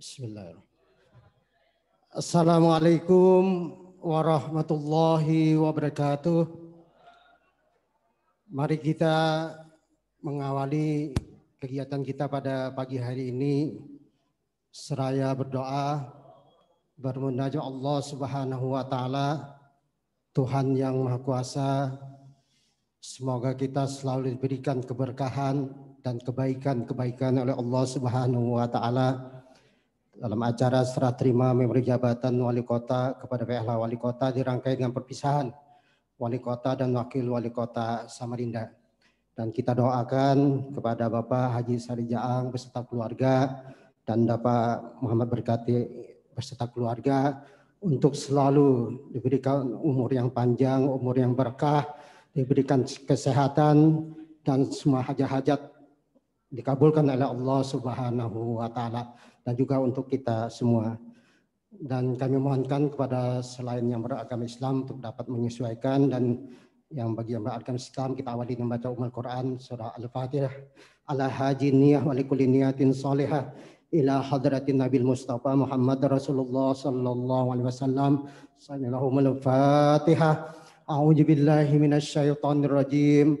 Bismillahirrahmanirrahim. Assalamualaikum warahmatullahi wabarakatuh. Mari kita mengawali kegiatan kita pada pagi hari ini seraya berdoa bermunajat Allah Subhanahu wa taala Tuhan yang Maha Kuasa semoga kita selalu diberikan keberkahan dan kebaikan-kebaikan oleh Allah Subhanahu wa taala dalam acara serah terima memori jabatan wali kota kepada PLH wali kota dirangkai dengan perpisahan wali kota dan wakil wali kota Samarinda. Dan kita doakan kepada Bapak Haji Sari Jaang beserta keluarga dan Bapak Muhammad Berkati beserta keluarga untuk selalu diberikan umur yang panjang, umur yang berkah, diberikan kesehatan dan semua hajat-hajat dikabulkan oleh Allah Subhanahu wa taala dan juga untuk kita semua. Dan kami mohonkan kepada selain yang beragama Islam untuk dapat menyesuaikan dan yang bagi yang beragama Islam kita awali membaca Umar Quran surah Al-Fatihah ala haji niyah wa likulli niyatin salihah ila hadratin Nabil Mustafa Muhammad Rasulullah sallallahu alaihi wasallam sallallahu al-Fatihah A'udzu billahi minasy syaithanir rajim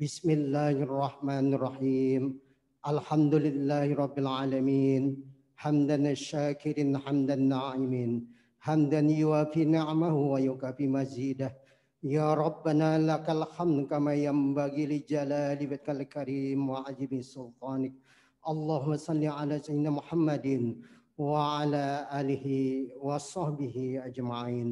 بسم الله الرحمن الرحيم الحمد لله رب العالمين حمدا الشاكر حمدا النعيم حمدا يوافي نعمه ويكافي مزيده يا ربنا لك الحمد كما ينبغي لجلال بك الكريم وعجب سلطانك اللهم صل على سيدنا محمد وعلى آله وصحبه أجمعين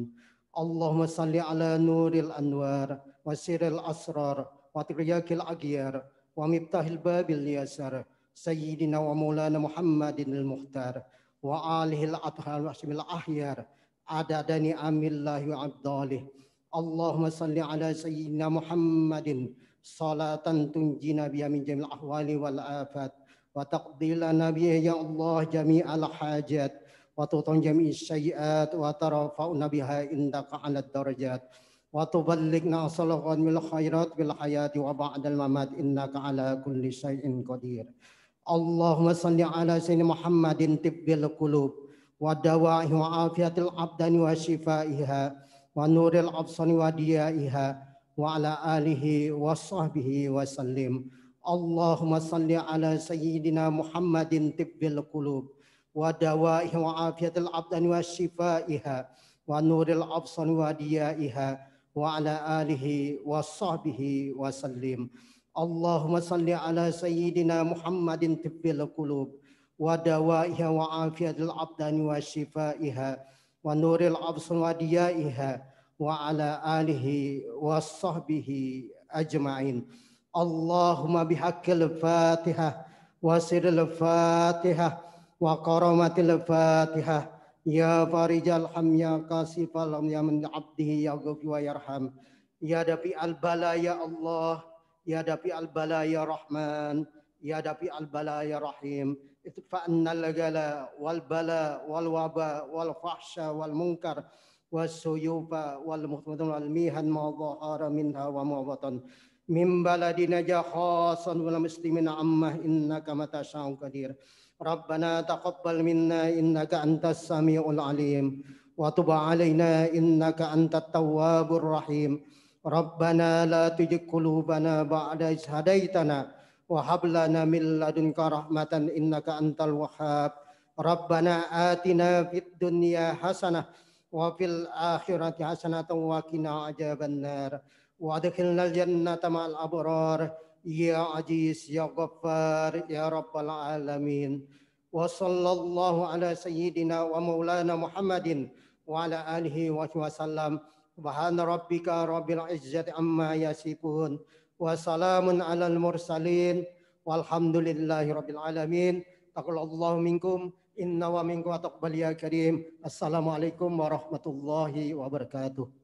اللهم صل على نور الأنوار وسر الأسرار Fatih Riyakil akhir, Wa Miftahil Babil Yasar Sayyidina wa Mawlana Muhammadin Al-Muhtar Wa Alihi Al-Adha Al-Wahsim Al-Ahyar Adadani Amillahi Wa Abdalih Allahumma salli ala Sayyidina Muhammadin Salatan tunji Nabiya min jamil ahwali wal afat Wa taqdila Nabiya ya Allah jami'al hajat Wa tutun jami'i syai'at Wa tarafau Nabiha indaka ala darjat وتبلغنا صلوات من الخيرات بالحياة وبعد الممات إنك على كل شيء قدير اللهم صل على سيدنا محمد طب القلوب ودوائه وعافية الأبدان وشفائها ونور الأبصار وديائها وعلى آله وصحبه وسلم اللهم صل على سيدنا محمد طب القلوب ودوائه وعافية الأبدان وشفائها ونور الأبصار وديائها wa ala alihi wa sahbihi wa sallim. Allahumma salli ala sayyidina Muhammadin tibbil qulub wa dawaiha wa afiyatil abdani wa shifaiha wa nuril absar wa diyaiha wa ala alihi wa sahbihi ajma'in. Allahumma bihaqqil fatihah wa siril wa karamatil fatihah Ya farijal ham ya kasifal ya man ya ghafi wa yarham. Ya dafi al bala ya Allah, ya dafi al bala ya Rahman, ya dafi al bala ya Rahim. Itfa anna al gala wal bala wal waba wal fahsha wal munkar was suyufa wal muhtamadun al mihan ma zahara minha wa ma batan. Mim baladina jahasan wal muslimina amma innaka matasyaun kadir. ربنا تقبل منا إنك أنت السميع العليم وتب علينا إنك أنت التواب الرحيم ربنا لا تجد قلوبنا بعد إذ هديتنا وهب لنا من لدنك رحمة إنك أنت الوهاب ربنا آتنا في الدنيا حسنة وفي الآخرة حسنة وقنا عذاب النار وادخلنا الجنة مع الأبرار ya aziz ya ghaffar ya rabbal alamin wa sallallahu ala sayyidina wa maulana muhammadin wa ala alihi wa sallam subhana rabbika rabbil izzati amma yasifun wa salamun ala al mursalin walhamdulillahi rabbil alamin taqallahu minkum inna wa minkum wa taqbal ya karim assalamu alaikum warahmatullahi wabarakatuh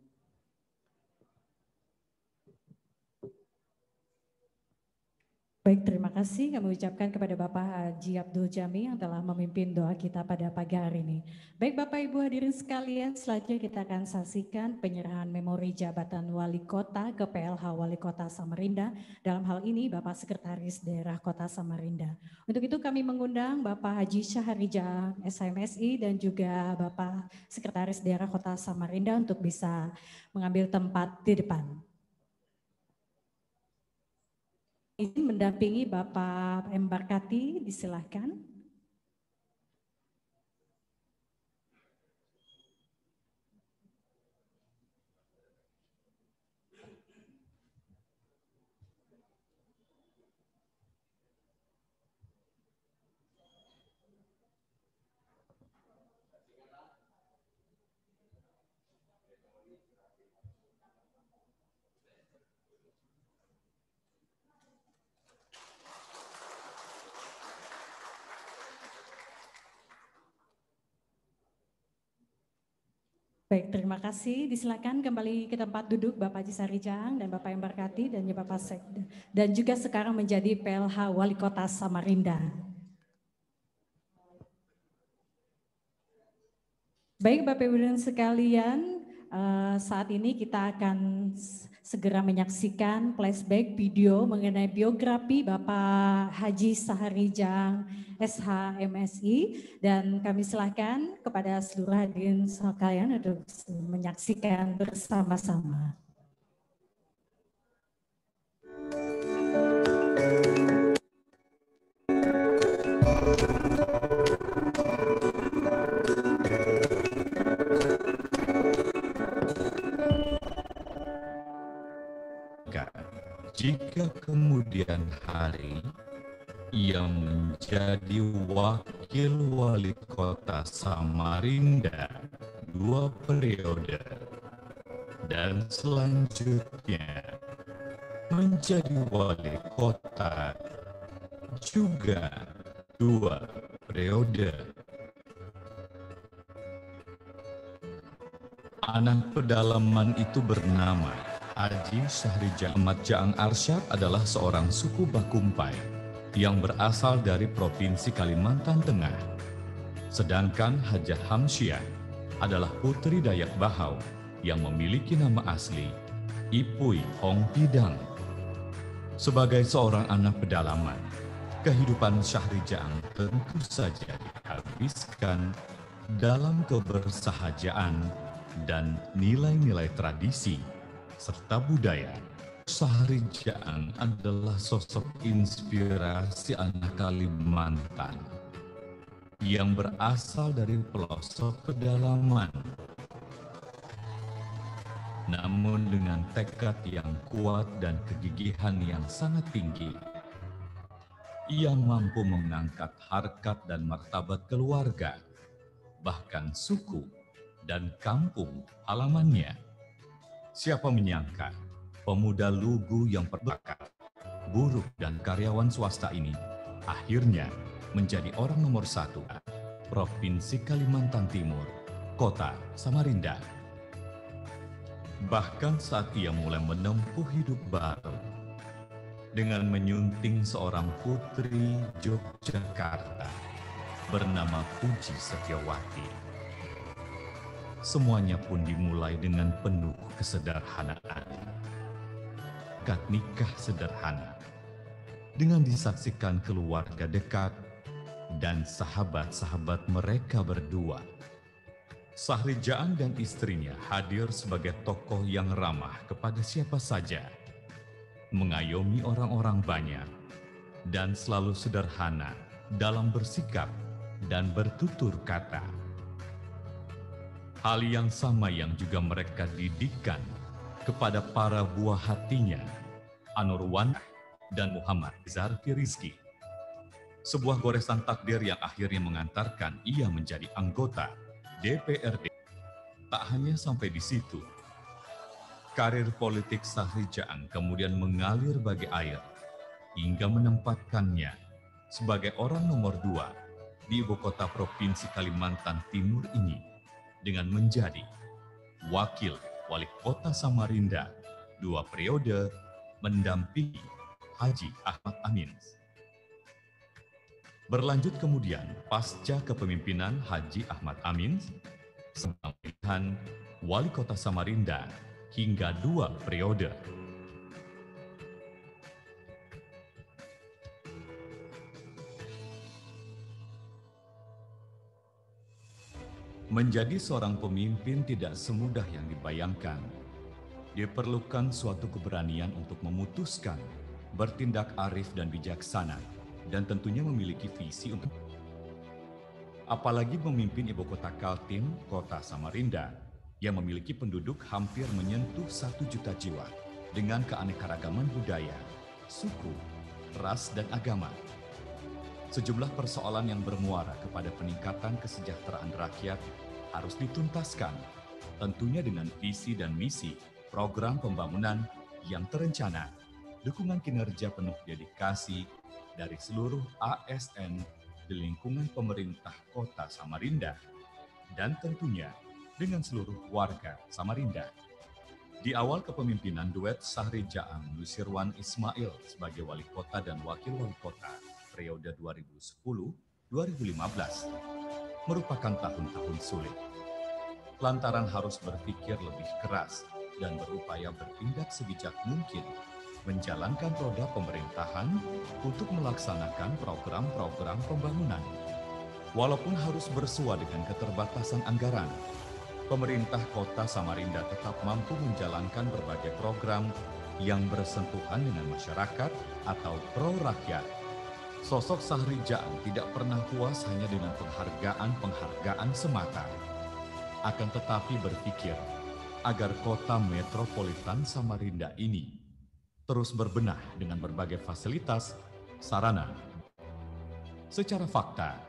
Baik, terima kasih kami ucapkan kepada Bapak Haji Abdul Jami yang telah memimpin doa kita pada pagi hari ini. Baik Bapak Ibu hadirin sekalian, selanjutnya kita akan saksikan penyerahan memori jabatan wali kota ke PLH Wali Kota Samarinda. Dalam hal ini Bapak Sekretaris Daerah Kota Samarinda. Untuk itu kami mengundang Bapak Haji Syahrija SMSI dan juga Bapak Sekretaris Daerah Kota Samarinda untuk bisa mengambil tempat di depan. izin mendampingi Bapak Embarkati, disilahkan. Baik, terima kasih. Disilakan kembali ke tempat duduk Bapak Jisarijang dan Bapak Embarkati dan juga Bapak Sekda. Dan juga sekarang menjadi PLH Wali Kota Samarinda. Baik Bapak Ibu dan sekalian, eh, saat ini kita akan segera menyaksikan flashback video mengenai biografi Bapak Haji Saharijang SH dan kami silahkan kepada seluruh hadirin sekalian untuk menyaksikan bersama-sama. jika kemudian hari ia menjadi wakil wali kota Samarinda dua periode dan selanjutnya menjadi wali kota juga dua periode. Anak pedalaman itu bernama Aji Syahrijah Jamat Jaang Arsyad adalah seorang suku Bakumpai yang berasal dari Provinsi Kalimantan Tengah. Sedangkan Hajah Hamsyah adalah putri Dayak Bahau yang memiliki nama asli Ipui Hong Pidang. Sebagai seorang anak pedalaman, kehidupan Syahri Jaang tentu saja dihabiskan dalam kebersahajaan dan nilai-nilai tradisi serta budaya. Saharijaan adalah sosok inspirasi anak Kalimantan yang berasal dari pelosok pedalaman. Namun dengan tekad yang kuat dan kegigihan yang sangat tinggi, ia mampu mengangkat harkat dan martabat keluarga, bahkan suku dan kampung halamannya. Siapa menyangka, pemuda lugu yang berbakat, buruh dan karyawan swasta ini, akhirnya menjadi orang nomor satu Provinsi Kalimantan Timur, Kota Samarinda. Bahkan saat ia mulai menempuh hidup baru, dengan menyunting seorang putri Yogyakarta bernama Puji Setiawati. Semuanya pun dimulai dengan penuh kesederhanaan. Kat nikah sederhana dengan disaksikan keluarga dekat dan sahabat-sahabat mereka berdua. Sahri Jaang dan istrinya hadir sebagai tokoh yang ramah kepada siapa saja, mengayomi orang-orang banyak, dan selalu sederhana dalam bersikap dan bertutur kata. Hal yang sama yang juga mereka didikan kepada para buah hatinya, Anurwan dan Muhammad Zarfi Rizki. Sebuah goresan takdir yang akhirnya mengantarkan ia menjadi anggota DPRD. Tak hanya sampai di situ, karir politik Sahri Jaang kemudian mengalir bagi air hingga menempatkannya sebagai orang nomor dua di ibu kota Provinsi Kalimantan Timur ini dengan menjadi Wakil Wali Kota Samarinda dua periode mendampingi Haji Ahmad Amin. Berlanjut kemudian pasca kepemimpinan Haji Ahmad Amin, sebagai Wali Kota Samarinda hingga dua periode Menjadi seorang pemimpin tidak semudah yang dibayangkan. Diperlukan suatu keberanian untuk memutuskan, bertindak arif dan bijaksana, dan tentunya memiliki visi untuk apalagi memimpin ibu kota Kaltim, kota Samarinda, yang memiliki penduduk hampir menyentuh satu juta jiwa dengan keanekaragaman budaya, suku, ras, dan agama sejumlah persoalan yang bermuara kepada peningkatan kesejahteraan rakyat harus dituntaskan, tentunya dengan visi dan misi program pembangunan yang terencana, dukungan kinerja penuh dedikasi dari seluruh ASN di lingkungan pemerintah kota Samarinda, dan tentunya dengan seluruh warga Samarinda. Di awal kepemimpinan duet Sahri Jaang Nusirwan Ismail sebagai wali kota dan wakil wali kota periode 2010-2015 merupakan tahun-tahun sulit. Lantaran harus berpikir lebih keras dan berupaya bertindak sebijak mungkin menjalankan roda pemerintahan untuk melaksanakan program-program pembangunan. Walaupun harus bersua dengan keterbatasan anggaran, pemerintah kota Samarinda tetap mampu menjalankan berbagai program yang bersentuhan dengan masyarakat atau pro rakyat. Sosok Jaang tidak pernah puas hanya dengan penghargaan-penghargaan semata. Akan tetapi berpikir, agar kota metropolitan Samarinda ini terus berbenah dengan berbagai fasilitas, sarana. Secara fakta,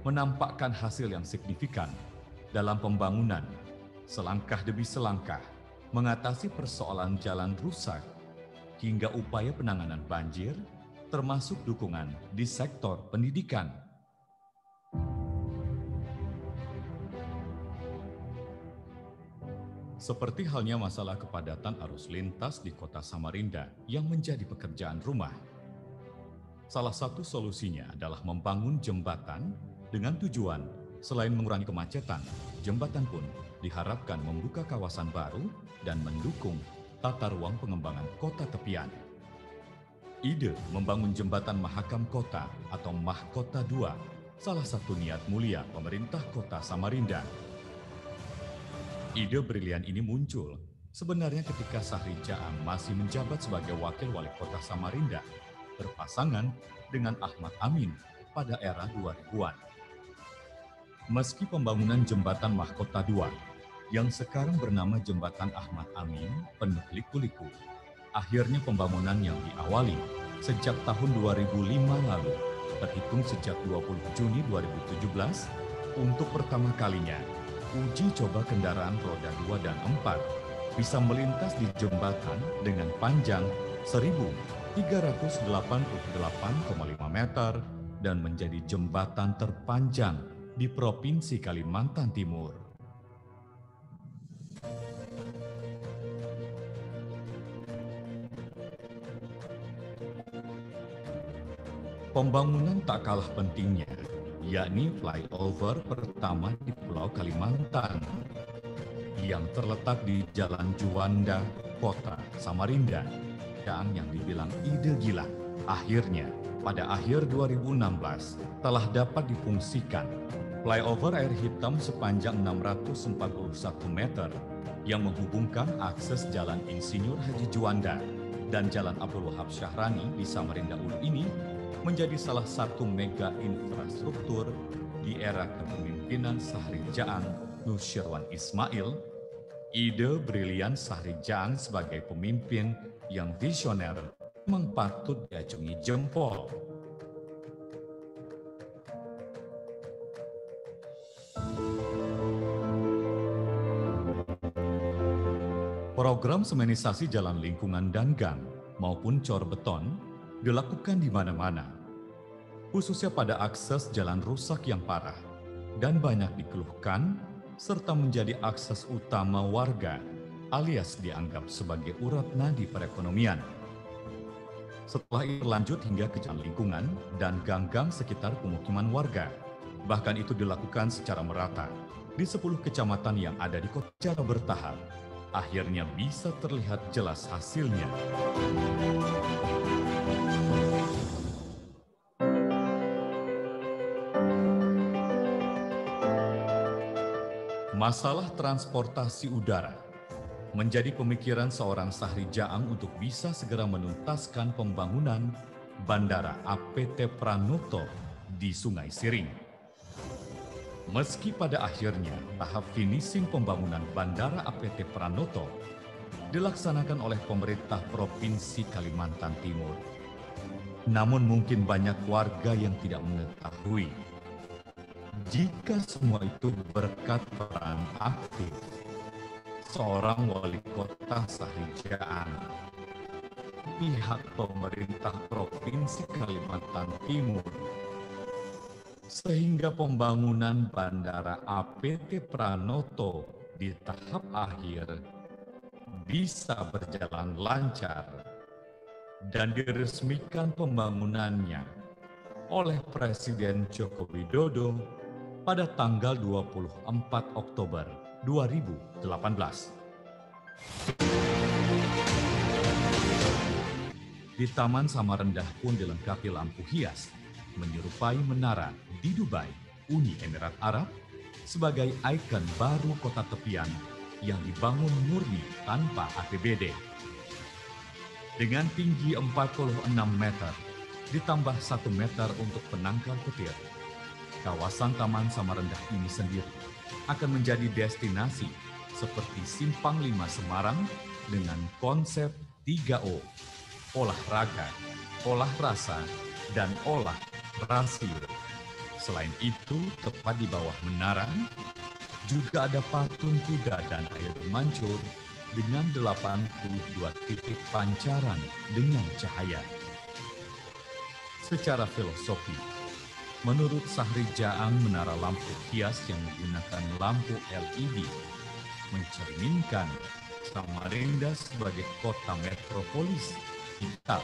menampakkan hasil yang signifikan dalam pembangunan selangkah demi selangkah mengatasi persoalan jalan rusak hingga upaya penanganan banjir, termasuk dukungan di sektor pendidikan. Seperti halnya masalah kepadatan arus lintas di kota Samarinda yang menjadi pekerjaan rumah. Salah satu solusinya adalah membangun jembatan dengan tujuan selain mengurangi kemacetan, jembatan pun diharapkan membuka kawasan baru dan mendukung tata ruang pengembangan kota tepian. Ide membangun jembatan Mahakam Kota atau Mahkota II, salah satu niat mulia pemerintah kota Samarinda. Ide brilian ini muncul sebenarnya ketika Sahri Jaang masih menjabat sebagai wakil wali kota Samarinda, berpasangan dengan Ahmad Amin pada era 2000-an. Meski pembangunan jembatan Mahkota II yang sekarang bernama Jembatan Ahmad Amin penuh liku-liku, Akhirnya pembangunan yang diawali sejak tahun 2005 lalu, terhitung sejak 20 Juni 2017, untuk pertama kalinya, uji coba kendaraan roda 2 dan 4 bisa melintas di jembatan dengan panjang 1.388,5 meter dan menjadi jembatan terpanjang di Provinsi Kalimantan Timur. Pembangunan tak kalah pentingnya, yakni flyover pertama di Pulau Kalimantan yang terletak di Jalan Juanda, Kota Samarinda. Dan yang dibilang ide gila, akhirnya pada akhir 2016 telah dapat difungsikan flyover air hitam sepanjang 641 meter yang menghubungkan akses Jalan Insinyur Haji Juanda dan Jalan Abdul Wahab Syahrani di Samarinda Ulu ini menjadi salah satu mega infrastruktur di era kepemimpinan Jaang Nusyirwan Ismail, ide brilian Jaang sebagai pemimpin yang visioner memang patut diacungi jempol. Program semenisasi jalan lingkungan dan gang maupun cor beton dilakukan di mana-mana, khususnya pada akses jalan rusak yang parah dan banyak dikeluhkan serta menjadi akses utama warga alias dianggap sebagai urat nadi perekonomian. Setelah itu lanjut hingga ke jalan lingkungan dan ganggang gang sekitar pemukiman warga. Bahkan itu dilakukan secara merata di 10 kecamatan yang ada di kota secara bertahap. Akhirnya bisa terlihat jelas hasilnya. Masalah transportasi udara menjadi pemikiran seorang Sahri Jaang untuk bisa segera menuntaskan pembangunan Bandara APT Pranoto di Sungai Siring. Meski pada akhirnya tahap finishing pembangunan Bandara APT Pranoto dilaksanakan oleh pemerintah Provinsi Kalimantan Timur. Namun mungkin banyak warga yang tidak mengetahui jika semua itu berkat peran aktif seorang wali kota Sahijaan. pihak pemerintah Provinsi Kalimantan Timur, sehingga pembangunan Bandara APT Pranoto di tahap akhir bisa berjalan lancar dan diresmikan pembangunannya oleh Presiden Joko Widodo pada tanggal 24 Oktober 2018. Di Taman Sama Rendah pun dilengkapi lampu hias, menyerupai menara di Dubai, Uni Emirat Arab, sebagai ikon baru kota tepian yang dibangun murni tanpa APBD. Dengan tinggi 46 meter, ditambah 1 meter untuk penangkal petir, Kawasan Taman Samarendah ini sendiri akan menjadi destinasi seperti Simpang Lima Semarang dengan konsep 3O, olahraga, olah rasa, dan olah rasio. Selain itu, tepat di bawah menara, juga ada patung kuda dan air mancur dengan 82 titik pancaran dengan cahaya. Secara filosofi, Menurut Sahri Jaang, menara lampu hias yang menggunakan lampu LED mencerminkan Samarinda sebagai kota metropolis vital.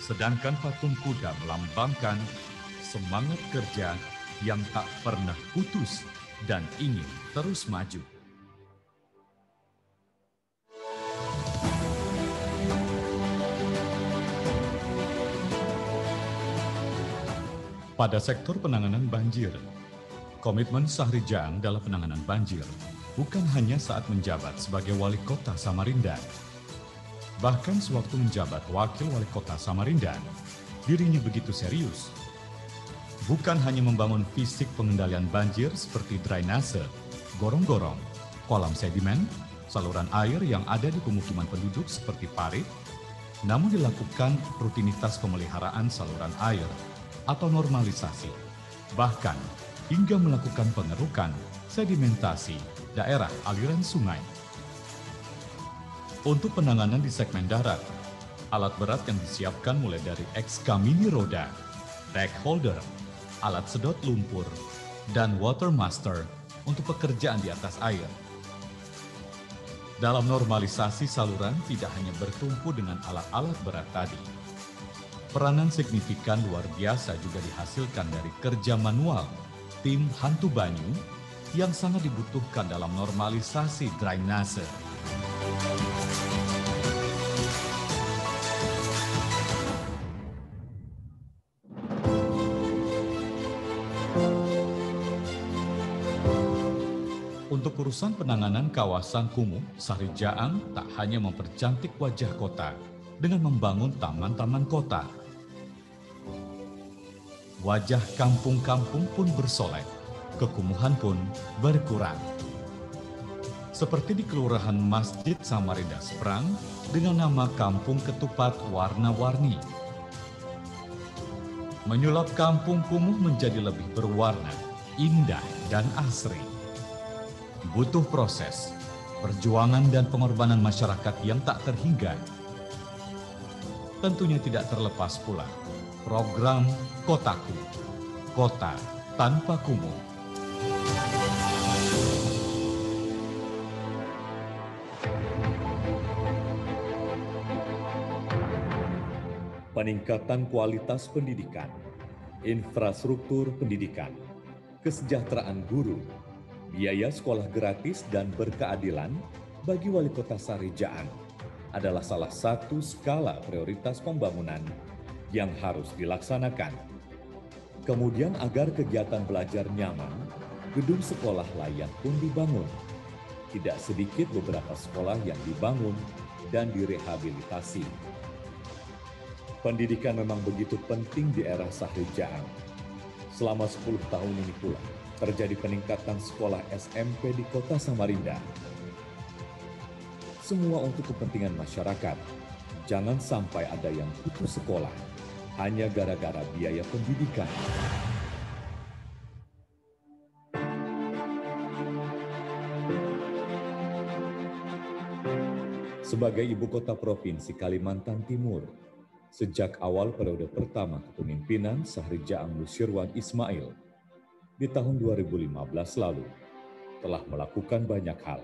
Sedangkan patung kuda melambangkan semangat kerja yang tak pernah putus dan ingin terus maju. Pada sektor penanganan banjir, komitmen Sahrijang dalam penanganan banjir bukan hanya saat menjabat sebagai wali kota Samarinda. Bahkan sewaktu menjabat wakil wali kota Samarinda, dirinya begitu serius. Bukan hanya membangun fisik pengendalian banjir seperti drainase, gorong-gorong, kolam sedimen, saluran air yang ada di pemukiman penduduk seperti parit, namun dilakukan rutinitas pemeliharaan saluran air atau normalisasi, bahkan hingga melakukan pengerukan sedimentasi daerah aliran sungai. Untuk penanganan di segmen darat, alat berat yang disiapkan mulai dari ekskamini roda, rack holder, alat sedot lumpur, dan water master untuk pekerjaan di atas air. Dalam normalisasi saluran tidak hanya bertumpu dengan alat-alat berat tadi, Peranan signifikan luar biasa juga dihasilkan dari kerja manual tim hantu banyu yang sangat dibutuhkan dalam normalisasi drainase. Untuk urusan penanganan kawasan kumuh, Sarijaang tak hanya mempercantik wajah kota, dengan membangun taman-taman kota. Wajah kampung-kampung pun bersolek, kekumuhan pun berkurang. Seperti di Kelurahan Masjid Samarinda Seprang dengan nama Kampung Ketupat Warna-Warni. Menyulap kampung kumuh menjadi lebih berwarna, indah, dan asri. Butuh proses, perjuangan dan pengorbanan masyarakat yang tak terhingga tentunya tidak terlepas pula program Kotaku, Kota Tanpa Kumuh. Peningkatan kualitas pendidikan, infrastruktur pendidikan, kesejahteraan guru, biaya sekolah gratis dan berkeadilan bagi wali kota Sarijaan adalah salah satu skala prioritas pembangunan yang harus dilaksanakan. Kemudian agar kegiatan belajar nyaman, gedung sekolah layak pun dibangun. Tidak sedikit beberapa sekolah yang dibangun dan direhabilitasi. Pendidikan memang begitu penting di era Sahrijaan. Selama 10 tahun ini pula, terjadi peningkatan sekolah SMP di kota Samarinda semua untuk kepentingan masyarakat. Jangan sampai ada yang putus sekolah hanya gara-gara biaya pendidikan. Sebagai ibu kota provinsi Kalimantan Timur, sejak awal periode pertama kepemimpinan Sahrija Amlu Sirwan Ismail di tahun 2015 lalu, telah melakukan banyak hal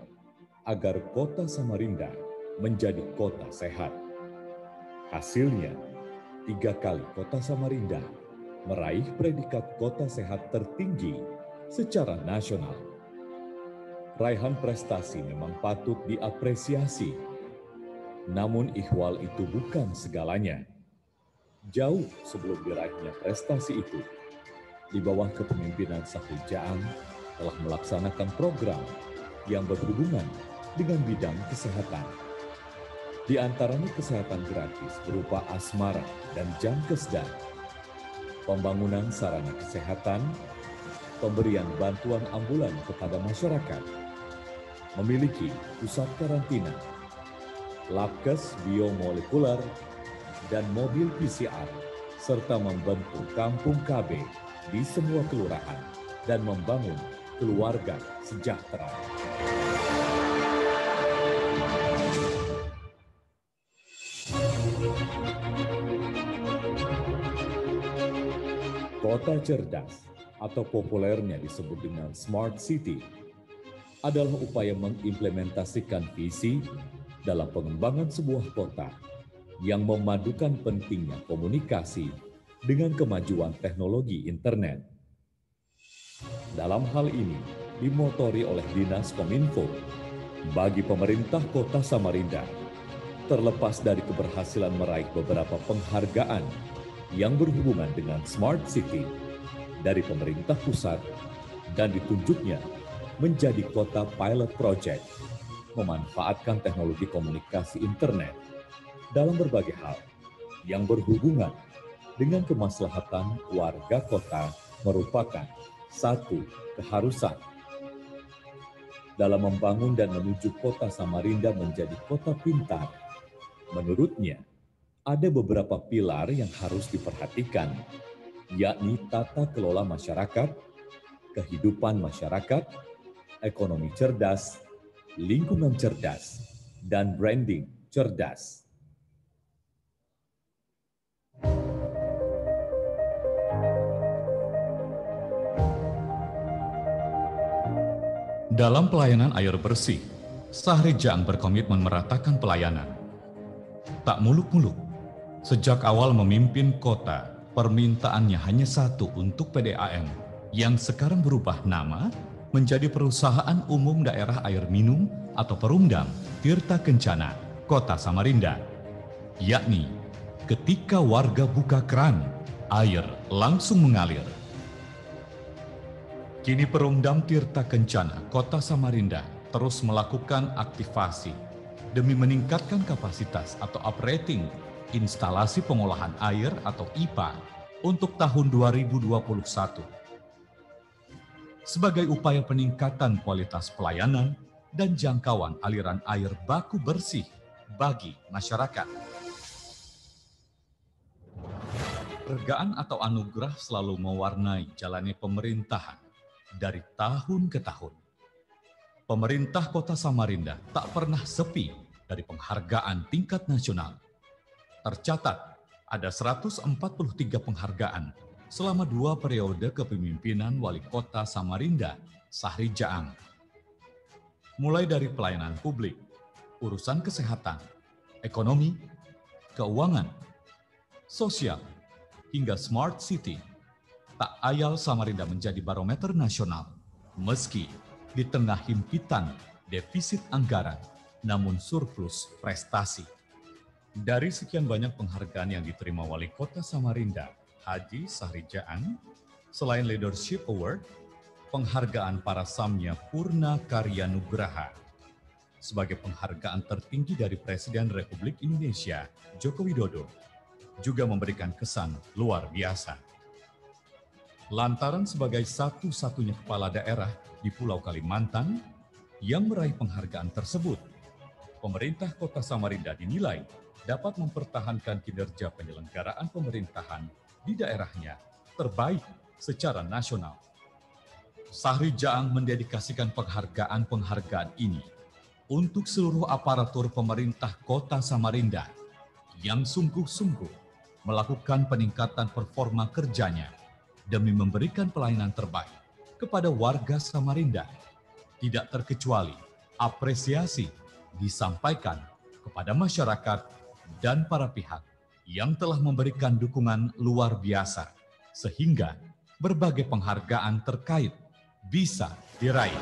agar kota Samarinda menjadi kota sehat. Hasilnya, tiga kali kota Samarinda meraih predikat kota sehat tertinggi secara nasional. Raihan prestasi memang patut diapresiasi, namun ihwal itu bukan segalanya. Jauh sebelum diraihnya prestasi itu, di bawah kepemimpinan Sahrul telah melaksanakan program yang berhubungan dengan bidang kesehatan. Di antaranya kesehatan gratis berupa asmara dan jam kesedar, pembangunan sarana kesehatan, pemberian bantuan ambulan kepada masyarakat, memiliki pusat karantina, labkes biomolekuler, dan mobil PCR, serta membentuk kampung KB di semua kelurahan dan membangun keluarga sejahtera. Kota cerdas atau populernya disebut dengan smart city adalah upaya mengimplementasikan visi dalam pengembangan sebuah kota yang memadukan pentingnya komunikasi dengan kemajuan teknologi internet. Dalam hal ini, dimotori oleh Dinas Kominfo bagi pemerintah kota Samarinda. Terlepas dari keberhasilan meraih beberapa penghargaan yang berhubungan dengan smart city dari pemerintah pusat dan ditunjuknya menjadi kota pilot project memanfaatkan teknologi komunikasi internet dalam berbagai hal yang berhubungan dengan kemaslahatan warga kota merupakan satu keharusan dalam membangun dan menuju kota Samarinda menjadi kota pintar. Menurutnya, ada beberapa pilar yang harus diperhatikan, yakni tata kelola masyarakat, kehidupan masyarakat, ekonomi cerdas, lingkungan cerdas, dan branding cerdas. Dalam pelayanan air bersih, Sahri Jang berkomitmen meratakan pelayanan. Tak muluk-muluk, Sejak awal memimpin kota, permintaannya hanya satu untuk PDAM, yang sekarang berubah nama menjadi Perusahaan Umum Daerah Air Minum atau Perumdam Tirta Kencana, Kota Samarinda. Yakni, ketika warga buka keran, air langsung mengalir. Kini Perumdam Tirta Kencana, Kota Samarinda, terus melakukan aktivasi demi meningkatkan kapasitas atau operating Instalasi Pengolahan Air atau IPA untuk tahun 2021. Sebagai upaya peningkatan kualitas pelayanan dan jangkauan aliran air baku bersih bagi masyarakat. Pergaan atau anugerah selalu mewarnai jalannya pemerintahan dari tahun ke tahun. Pemerintah kota Samarinda tak pernah sepi dari penghargaan tingkat nasional Tercatat ada 143 penghargaan selama dua periode kepemimpinan Wali Kota Samarinda, Sahri Jaang. Mulai dari pelayanan publik, urusan kesehatan, ekonomi, keuangan, sosial, hingga smart city, tak ayal Samarinda menjadi barometer nasional. Meski di tengah himpitan defisit anggaran, namun surplus prestasi. Dari sekian banyak penghargaan yang diterima Wali Kota Samarinda, Haji Sahri Jaang, selain Leadership Award, penghargaan para samnya Purna Karya Nugraha sebagai penghargaan tertinggi dari Presiden Republik Indonesia, Joko Widodo, juga memberikan kesan luar biasa. Lantaran sebagai satu-satunya kepala daerah di Pulau Kalimantan yang meraih penghargaan tersebut, pemerintah kota Samarinda dinilai dapat mempertahankan kinerja penyelenggaraan pemerintahan di daerahnya terbaik secara nasional. Sahri Jaang mendedikasikan penghargaan-penghargaan ini untuk seluruh aparatur pemerintah kota Samarinda yang sungguh-sungguh melakukan peningkatan performa kerjanya demi memberikan pelayanan terbaik kepada warga Samarinda. Tidak terkecuali apresiasi disampaikan kepada masyarakat dan para pihak yang telah memberikan dukungan luar biasa sehingga berbagai penghargaan terkait bisa diraih.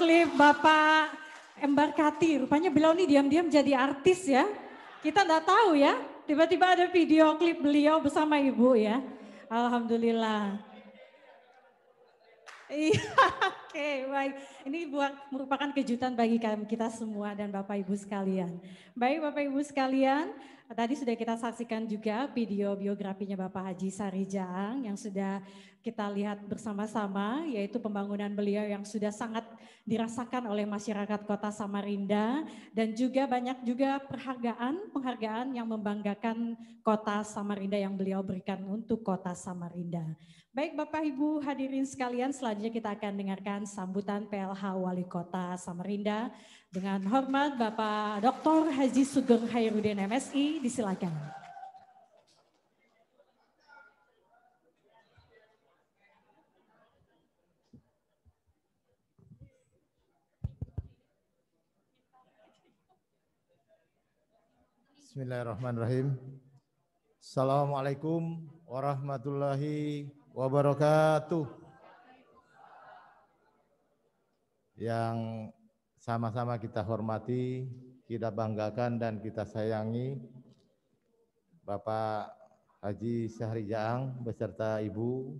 Atlet, Bapak Embarkati. Rupanya beliau ini diam-diam jadi artis ya. Kita nggak tahu ya. Tiba-tiba ada video klip beliau bersama Ibu ya. Alhamdulillah. Iya, oke, okay, baik. Ini buat merupakan kejutan bagi kami kita semua dan Bapak Ibu sekalian. Baik Bapak Ibu sekalian, tadi sudah kita saksikan juga video biografinya Bapak Haji Sarijang yang sudah kita lihat bersama-sama yaitu pembangunan beliau yang sudah sangat dirasakan oleh masyarakat Kota Samarinda dan juga banyak juga perhargaan penghargaan yang membanggakan Kota Samarinda yang beliau berikan untuk Kota Samarinda. Baik Bapak Ibu hadirin sekalian, selanjutnya kita akan dengarkan sambutan PLH Wali Kota Samarinda dengan hormat Bapak Dr. Haji Sugeng Hairudin MSI disilakan. Bismillahirrahmanirrahim. Assalamualaikum warahmatullahi wabarakatuh. Yang sama-sama kita hormati, kita banggakan dan kita sayangi Bapak Haji Syahri Jaang beserta Ibu,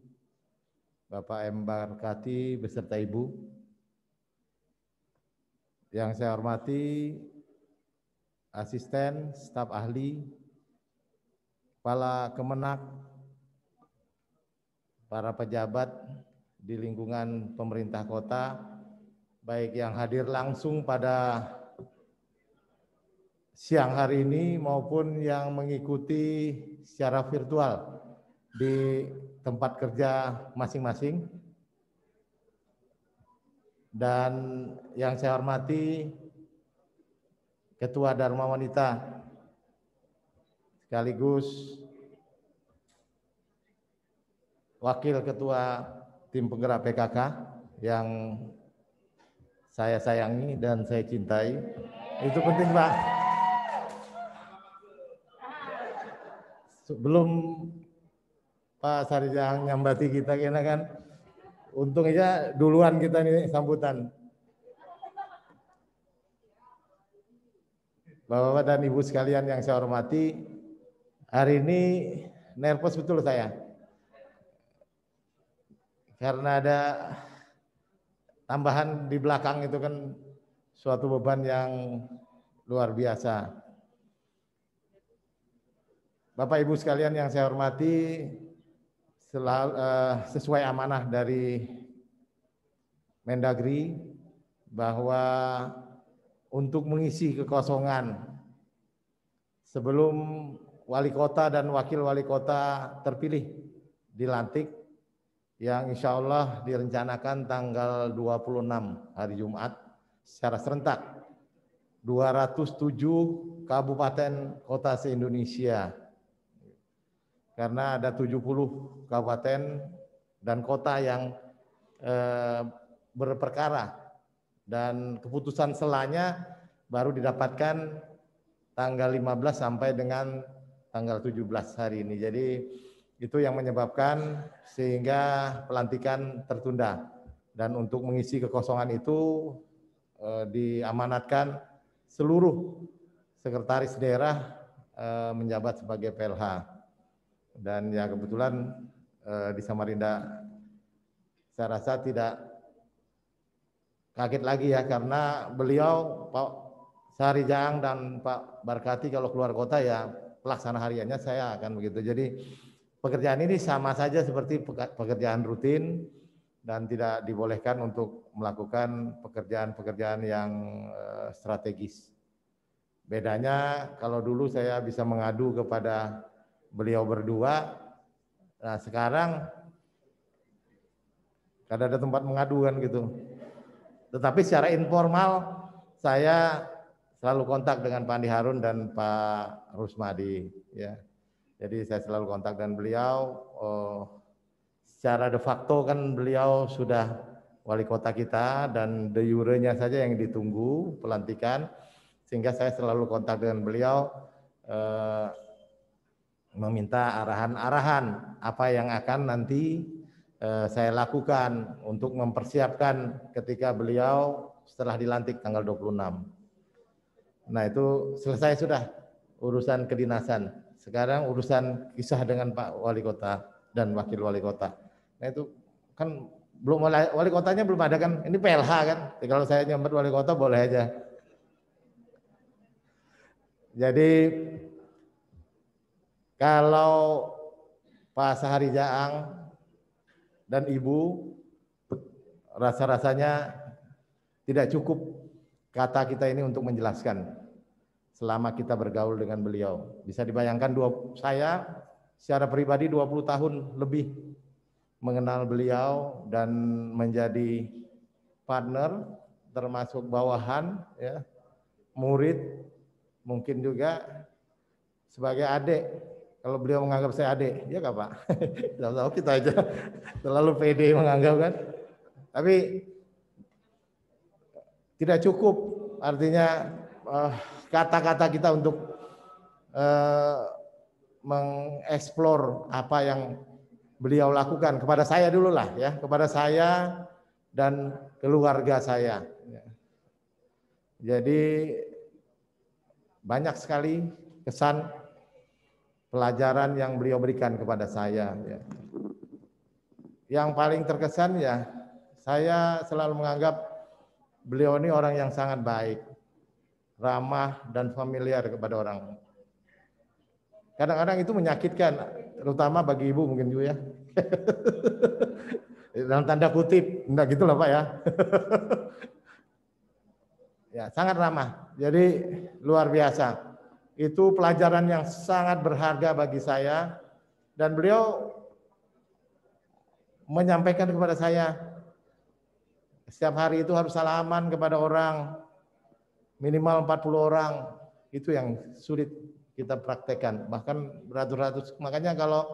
Bapak M. Barkati beserta Ibu. Yang saya hormati asisten staf ahli, kepala kemenak, para pejabat di lingkungan pemerintah kota, baik yang hadir langsung pada siang hari ini maupun yang mengikuti secara virtual di tempat kerja masing-masing. Dan yang saya hormati Ketua Dharma Wanita sekaligus Wakil Ketua Tim Penggerak PKK yang saya sayangi dan saya cintai. Itu penting, Pak. Sebelum Pak Sarjang nyambati kita, kan untung aja duluan kita ini sambutan. Bapak-bapak dan ibu sekalian yang saya hormati, hari ini nervous betul saya. Karena ada tambahan di belakang itu kan suatu beban yang luar biasa. Bapak Ibu sekalian yang saya hormati, selalu, uh, sesuai amanah dari Mendagri bahwa untuk mengisi kekosongan sebelum wali kota dan wakil wali kota terpilih dilantik yang insya Allah direncanakan tanggal 26 hari Jumat secara serentak 207 kabupaten kota se-Indonesia karena ada 70 kabupaten dan kota yang eh, berperkara dan keputusan selanya baru didapatkan tanggal 15 sampai dengan tanggal 17 hari ini. Jadi itu yang menyebabkan sehingga pelantikan tertunda. Dan untuk mengisi kekosongan itu eh, diamanatkan seluruh sekretaris daerah eh, menjabat sebagai PLH. Dan ya kebetulan eh, di Samarinda saya rasa tidak kaget lagi ya karena beliau Pak Sari Jang dan Pak Barkati kalau keluar kota ya pelaksana hariannya saya akan begitu. Jadi pekerjaan ini sama saja seperti pekerjaan rutin dan tidak dibolehkan untuk melakukan pekerjaan-pekerjaan yang eh, strategis. Bedanya kalau dulu saya bisa mengadu kepada beliau berdua, nah sekarang kada ada tempat mengadu kan gitu. Tetapi secara informal saya selalu kontak dengan Pak Andi Harun dan Pak Rusmadi ya. Jadi saya selalu kontak dengan beliau oh, secara de facto kan beliau sudah wali kota kita dan de jure-nya saja yang ditunggu pelantikan sehingga saya selalu kontak dengan beliau eh, meminta arahan-arahan apa yang akan nanti Eh, saya lakukan untuk mempersiapkan ketika beliau setelah dilantik tanggal 26. Nah itu selesai sudah urusan kedinasan. Sekarang urusan kisah dengan Pak Wali Kota dan Wakil Wali Kota. Nah itu kan belum wali kotanya belum ada kan ini PLH kan Jadi kalau saya nyamper wali kota boleh aja jadi kalau Pak Sahari Jaang dan ibu rasa-rasanya tidak cukup kata kita ini untuk menjelaskan selama kita bergaul dengan beliau. Bisa dibayangkan dua, saya secara pribadi 20 tahun lebih mengenal beliau dan menjadi partner termasuk bawahan ya, murid mungkin juga sebagai adik kalau beliau menganggap saya adik, ya nggak Pak? Tahu-tahu kita aja terlalu pede menganggap kan. Tapi tidak cukup artinya eh, kata-kata kita untuk eh, mengeksplor apa yang beliau lakukan kepada saya dulu lah ya kepada saya dan keluarga saya jadi banyak sekali kesan pelajaran yang beliau berikan kepada saya. Ya. Yang paling terkesan ya, saya selalu menganggap beliau ini orang yang sangat baik, ramah dan familiar kepada orang. Kadang-kadang itu menyakitkan, terutama bagi ibu mungkin juga ya. Dalam tanda kutip, enggak gitulah Pak ya. ya, sangat ramah. Jadi luar biasa. Itu pelajaran yang sangat berharga bagi saya. Dan beliau menyampaikan kepada saya, setiap hari itu harus salaman kepada orang, minimal 40 orang. Itu yang sulit kita praktekkan. Bahkan beratus-ratus. Makanya kalau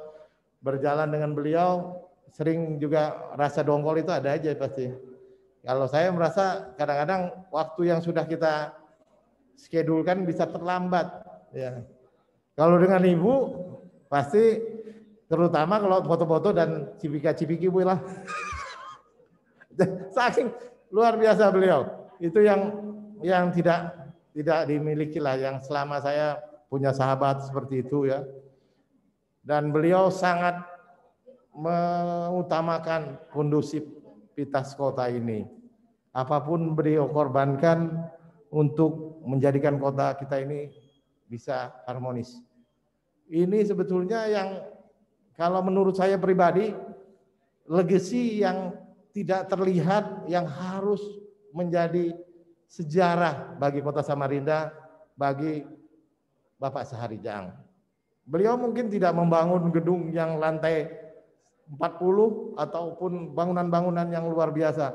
berjalan dengan beliau, sering juga rasa dongkol itu ada aja pasti. Kalau saya merasa kadang-kadang waktu yang sudah kita skedulkan bisa terlambat. Ya. Kalau dengan ibu pasti terutama kalau foto-foto dan cipika-cipiki bu lah. Saking luar biasa beliau. Itu yang yang tidak tidak dimiliki lah yang selama saya punya sahabat seperti itu ya. Dan beliau sangat mengutamakan kondusivitas kota ini. Apapun beliau korbankan untuk menjadikan kota kita ini bisa harmonis. Ini sebetulnya yang kalau menurut saya pribadi legasi yang tidak terlihat yang harus menjadi sejarah bagi Kota Samarinda, bagi Bapak Sehari Jang. Beliau mungkin tidak membangun gedung yang lantai 40 ataupun bangunan-bangunan yang luar biasa.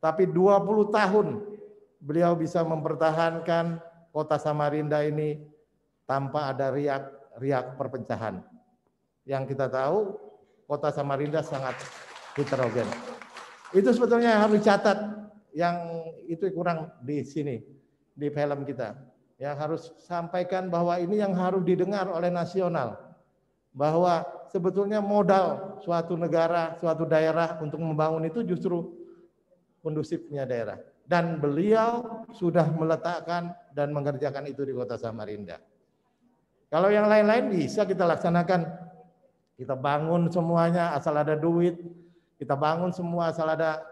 Tapi 20 tahun beliau bisa mempertahankan kota Samarinda ini tanpa ada riak riak perpecahan. Yang kita tahu kota Samarinda sangat heterogen. Itu sebetulnya harus dicatat yang itu kurang di sini di film kita. Yang harus sampaikan bahwa ini yang harus didengar oleh nasional bahwa sebetulnya modal suatu negara, suatu daerah untuk membangun itu justru kondusifnya daerah. Dan beliau sudah meletakkan dan mengerjakan itu di kota Samarinda. Kalau yang lain-lain bisa kita laksanakan. Kita bangun semuanya asal ada duit, kita bangun semua asal ada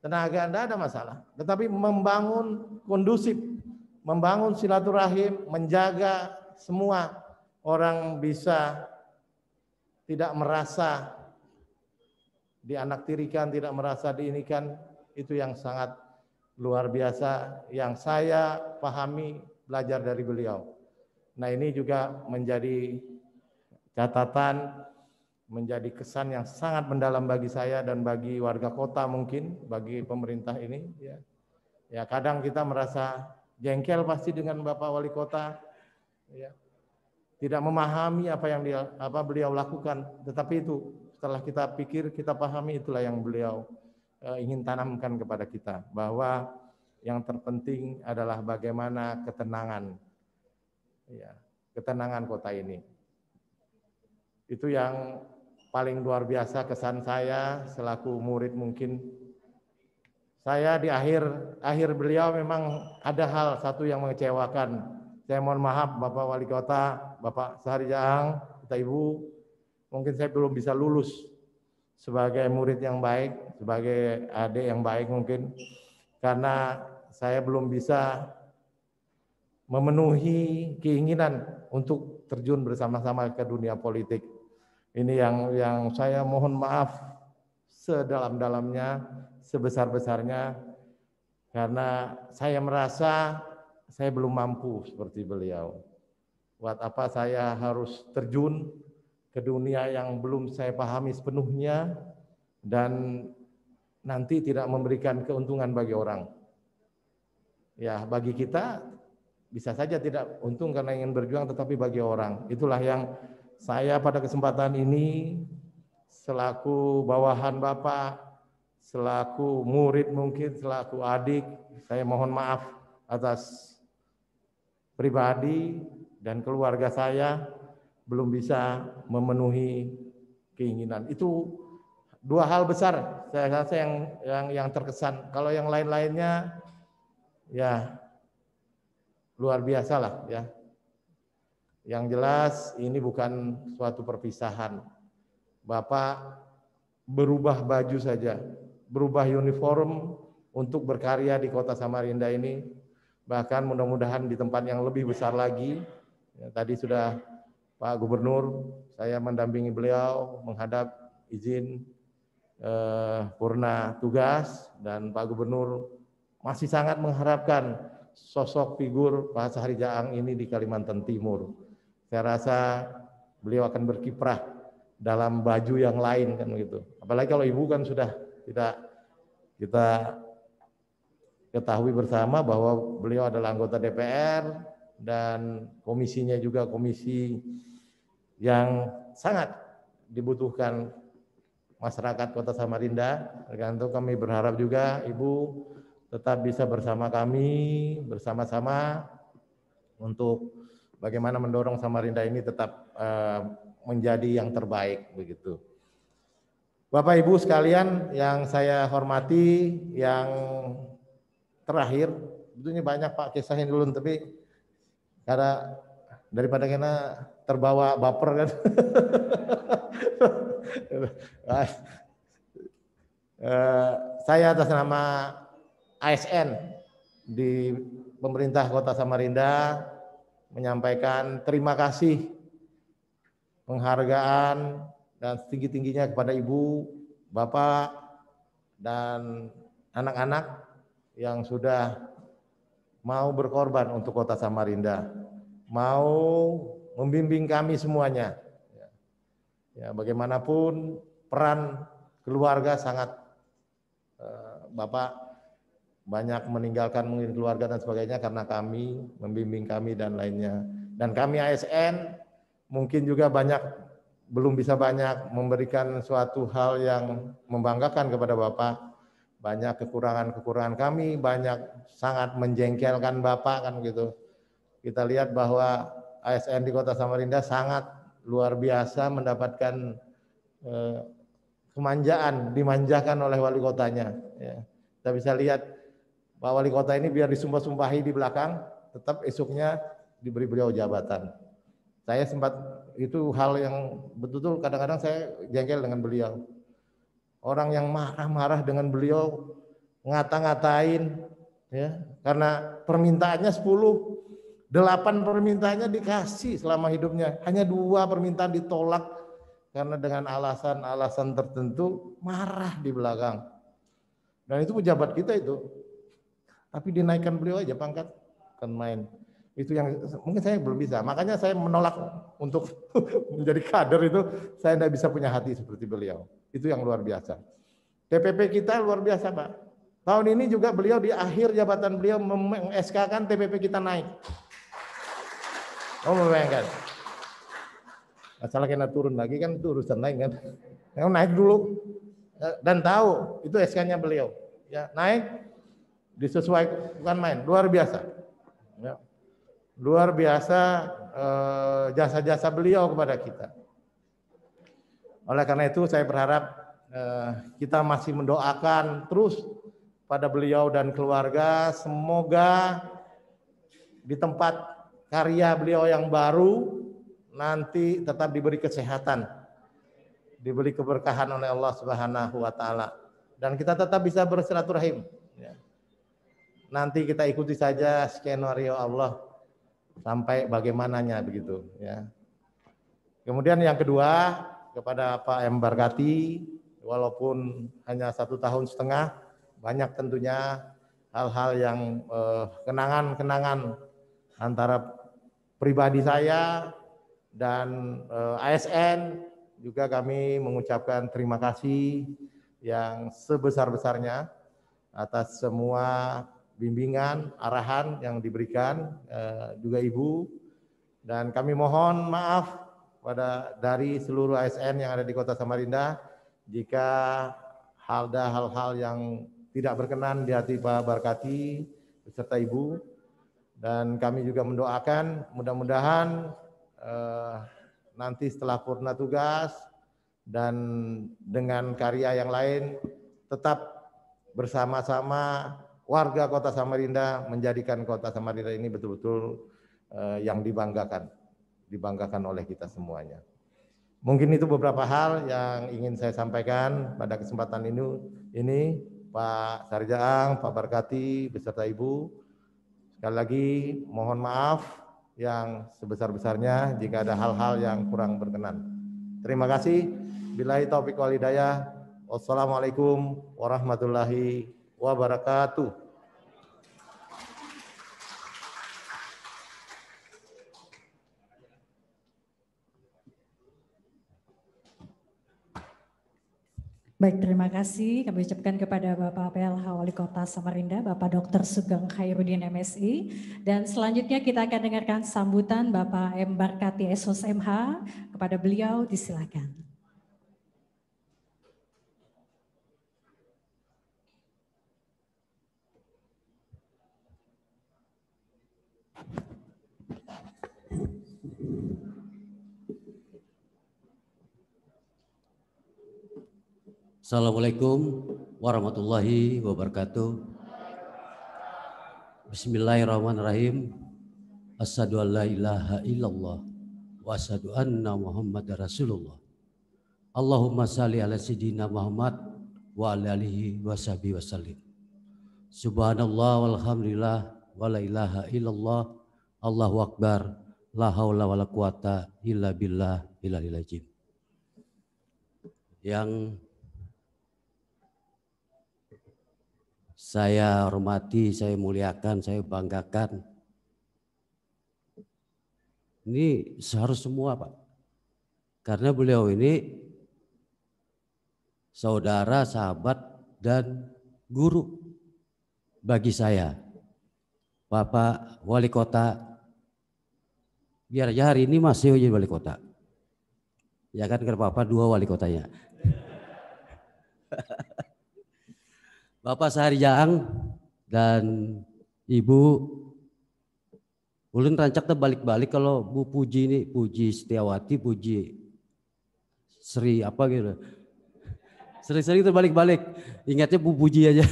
tenaga, tidak ada masalah. Tetapi membangun kondusif, membangun silaturahim, menjaga semua orang bisa tidak merasa dianaktirikan, tidak merasa diinikan, itu yang sangat luar biasa yang saya pahami belajar dari beliau. Nah ini juga menjadi catatan, menjadi kesan yang sangat mendalam bagi saya dan bagi warga kota mungkin, bagi pemerintah ini. Ya, ya kadang kita merasa jengkel pasti dengan Bapak Wali Kota, ya. tidak memahami apa yang dia, apa beliau lakukan. Tetapi itu setelah kita pikir, kita pahami itulah yang beliau uh, ingin tanamkan kepada kita bahwa yang terpenting adalah bagaimana ketenangan ya, ketenangan kota ini. Itu yang paling luar biasa kesan saya selaku murid mungkin. Saya di akhir akhir beliau memang ada hal satu yang mengecewakan. Saya mohon maaf Bapak Wali Kota, Bapak Sahari Jahang, kita Ibu, mungkin saya belum bisa lulus sebagai murid yang baik, sebagai adik yang baik mungkin karena saya belum bisa memenuhi keinginan untuk terjun bersama-sama ke dunia politik. Ini yang yang saya mohon maaf sedalam-dalamnya, sebesar-besarnya karena saya merasa saya belum mampu seperti beliau. Buat apa saya harus terjun ke dunia yang belum saya pahami sepenuhnya dan nanti tidak memberikan keuntungan bagi orang. Ya, bagi kita bisa saja tidak untung karena ingin berjuang tetapi bagi orang. Itulah yang saya pada kesempatan ini selaku bawahan Bapak, selaku murid mungkin, selaku adik, saya mohon maaf atas pribadi dan keluarga saya belum bisa memenuhi keinginan. Itu dua hal besar saya rasa yang yang yang terkesan. Kalau yang lain-lainnya ya luar biasa lah ya. Yang jelas ini bukan suatu perpisahan. Bapak berubah baju saja, berubah uniform untuk berkarya di kota Samarinda ini. Bahkan mudah-mudahan di tempat yang lebih besar lagi. Ya, tadi sudah Pak Gubernur, saya mendampingi beliau menghadap izin eh, purna tugas dan Pak Gubernur masih sangat mengharapkan sosok figur Pak Sahri Jaang ini di Kalimantan Timur. Saya rasa beliau akan berkiprah dalam baju yang lain kan begitu. Apalagi kalau ibu kan sudah kita kita ketahui bersama bahwa beliau adalah anggota DPR dan komisinya juga komisi yang sangat dibutuhkan masyarakat Kota Samarinda. Tergantung kami berharap juga Ibu tetap bisa bersama kami, bersama-sama untuk bagaimana mendorong Samarinda ini tetap eh, menjadi yang terbaik begitu. Bapak Ibu sekalian yang saya hormati, yang terakhir, sebetulnya banyak Pak kisahin dulu tapi karena daripada kena terbawa baper kan. Eh, saya atas nama ASN di pemerintah Kota Samarinda menyampaikan terima kasih penghargaan dan setinggi-tingginya kepada Ibu, Bapak, dan anak-anak yang sudah mau berkorban untuk Kota Samarinda, mau membimbing kami semuanya. Ya, bagaimanapun peran keluarga sangat eh, Bapak banyak meninggalkan mungkin keluarga dan sebagainya karena kami membimbing kami dan lainnya. Dan kami ASN mungkin juga banyak belum bisa banyak memberikan suatu hal yang membanggakan kepada Bapak. Banyak kekurangan-kekurangan kami, banyak sangat menjengkelkan Bapak kan gitu. Kita lihat bahwa ASN di Kota Samarinda sangat luar biasa mendapatkan eh, kemanjaan, dimanjakan oleh wali kotanya. Ya. Kita bisa lihat Pak Wali Kota ini biar disumpah-sumpahi di belakang, tetap esoknya diberi beliau jabatan. Saya sempat itu hal yang betul-betul kadang-kadang saya jengkel dengan beliau. Orang yang marah-marah dengan beliau, ngata-ngatain, ya karena permintaannya 10 Delapan permintaannya dikasih selama hidupnya. Hanya dua permintaan ditolak karena dengan alasan-alasan tertentu marah di belakang. Dan itu pejabat kita itu. Tapi dinaikkan beliau aja pangkat kan main. Itu yang mungkin saya belum bisa. Makanya saya menolak untuk menjadi kader itu saya tidak bisa punya hati seperti beliau. Itu yang luar biasa. TPP kita luar biasa, Pak. Tahun ini juga beliau di akhir jabatan beliau meng-SK-kan TPP kita naik. Oh, membayangkan. Masalah kena turun lagi kan itu urusan lain kan. Yang naik dulu dan tahu itu SK-nya beliau. Ya, naik disesuaikan bukan main luar biasa ya. luar biasa eh, jasa-jasa e, beliau kepada kita oleh karena itu saya berharap e, kita masih mendoakan terus pada beliau dan keluarga semoga di tempat karya beliau yang baru nanti tetap diberi kesehatan diberi keberkahan oleh Allah Subhanahu wa taala dan kita tetap bisa bersilaturahim nanti kita ikuti saja skenario Allah sampai bagaimananya begitu ya. Kemudian yang kedua kepada Pak M. walaupun hanya satu tahun setengah, banyak tentunya hal-hal yang eh, kenangan-kenangan eh, antara pribadi saya dan eh, ASN juga kami mengucapkan terima kasih yang sebesar-besarnya atas semua bimbingan, arahan yang diberikan eh, juga Ibu dan kami mohon maaf pada dari seluruh ASN yang ada di Kota Samarinda jika hal hal-hal yang tidak berkenan di hati Pak Barkati beserta Ibu dan kami juga mendoakan mudah-mudahan eh, nanti setelah purna tugas dan dengan karya yang lain tetap bersama-sama warga Kota Samarinda menjadikan Kota Samarinda ini betul-betul eh, yang dibanggakan, dibanggakan oleh kita semuanya. Mungkin itu beberapa hal yang ingin saya sampaikan pada kesempatan ini. Ini Pak Sarjaang, Pak Barkati, beserta Ibu. Sekali lagi mohon maaf yang sebesar-besarnya jika ada hal-hal yang kurang berkenan. Terima kasih. Bilahi taufiq walidayah. Wassalamualaikum warahmatullahi wabarakatuh. Baik, terima kasih kami ucapkan kepada Bapak PLH Wali Kota Samarinda, Bapak Dr. Sugeng Khairuddin MSI. Dan selanjutnya kita akan dengarkan sambutan Bapak M. Barkati SOS MH. Kepada beliau disilakan. Assalamualaikum warahmatullahi wabarakatuh. Bismillahirrahmanirrahim. Asyhadu an la ilaha illallah wa asyhadu anna Muhammadar Rasulullah. Allahumma salli ala sayidina Muhammad wa ala alihi wa sahbihi wa Subhanallah walhamdulillah wa la ilaha illallah Allahu akbar la haula wala quwata illa billah ilal Yang saya hormati, saya muliakan, saya banggakan. Ini seharus semua Pak. Karena beliau ini saudara, sahabat, dan guru bagi saya. Bapak Wali Kota, biar hari ini masih jadi Wali Kota. Ya kan, kenapa Bapak dua Wali Kotanya. Bapak Sahari Jaang dan Ibu Ulun rancak terbalik-balik kalau Bu Puji ini Puji Setiawati, Puji Sri apa gitu. Sering-sering terbalik-balik. Ingatnya Bu Puji aja.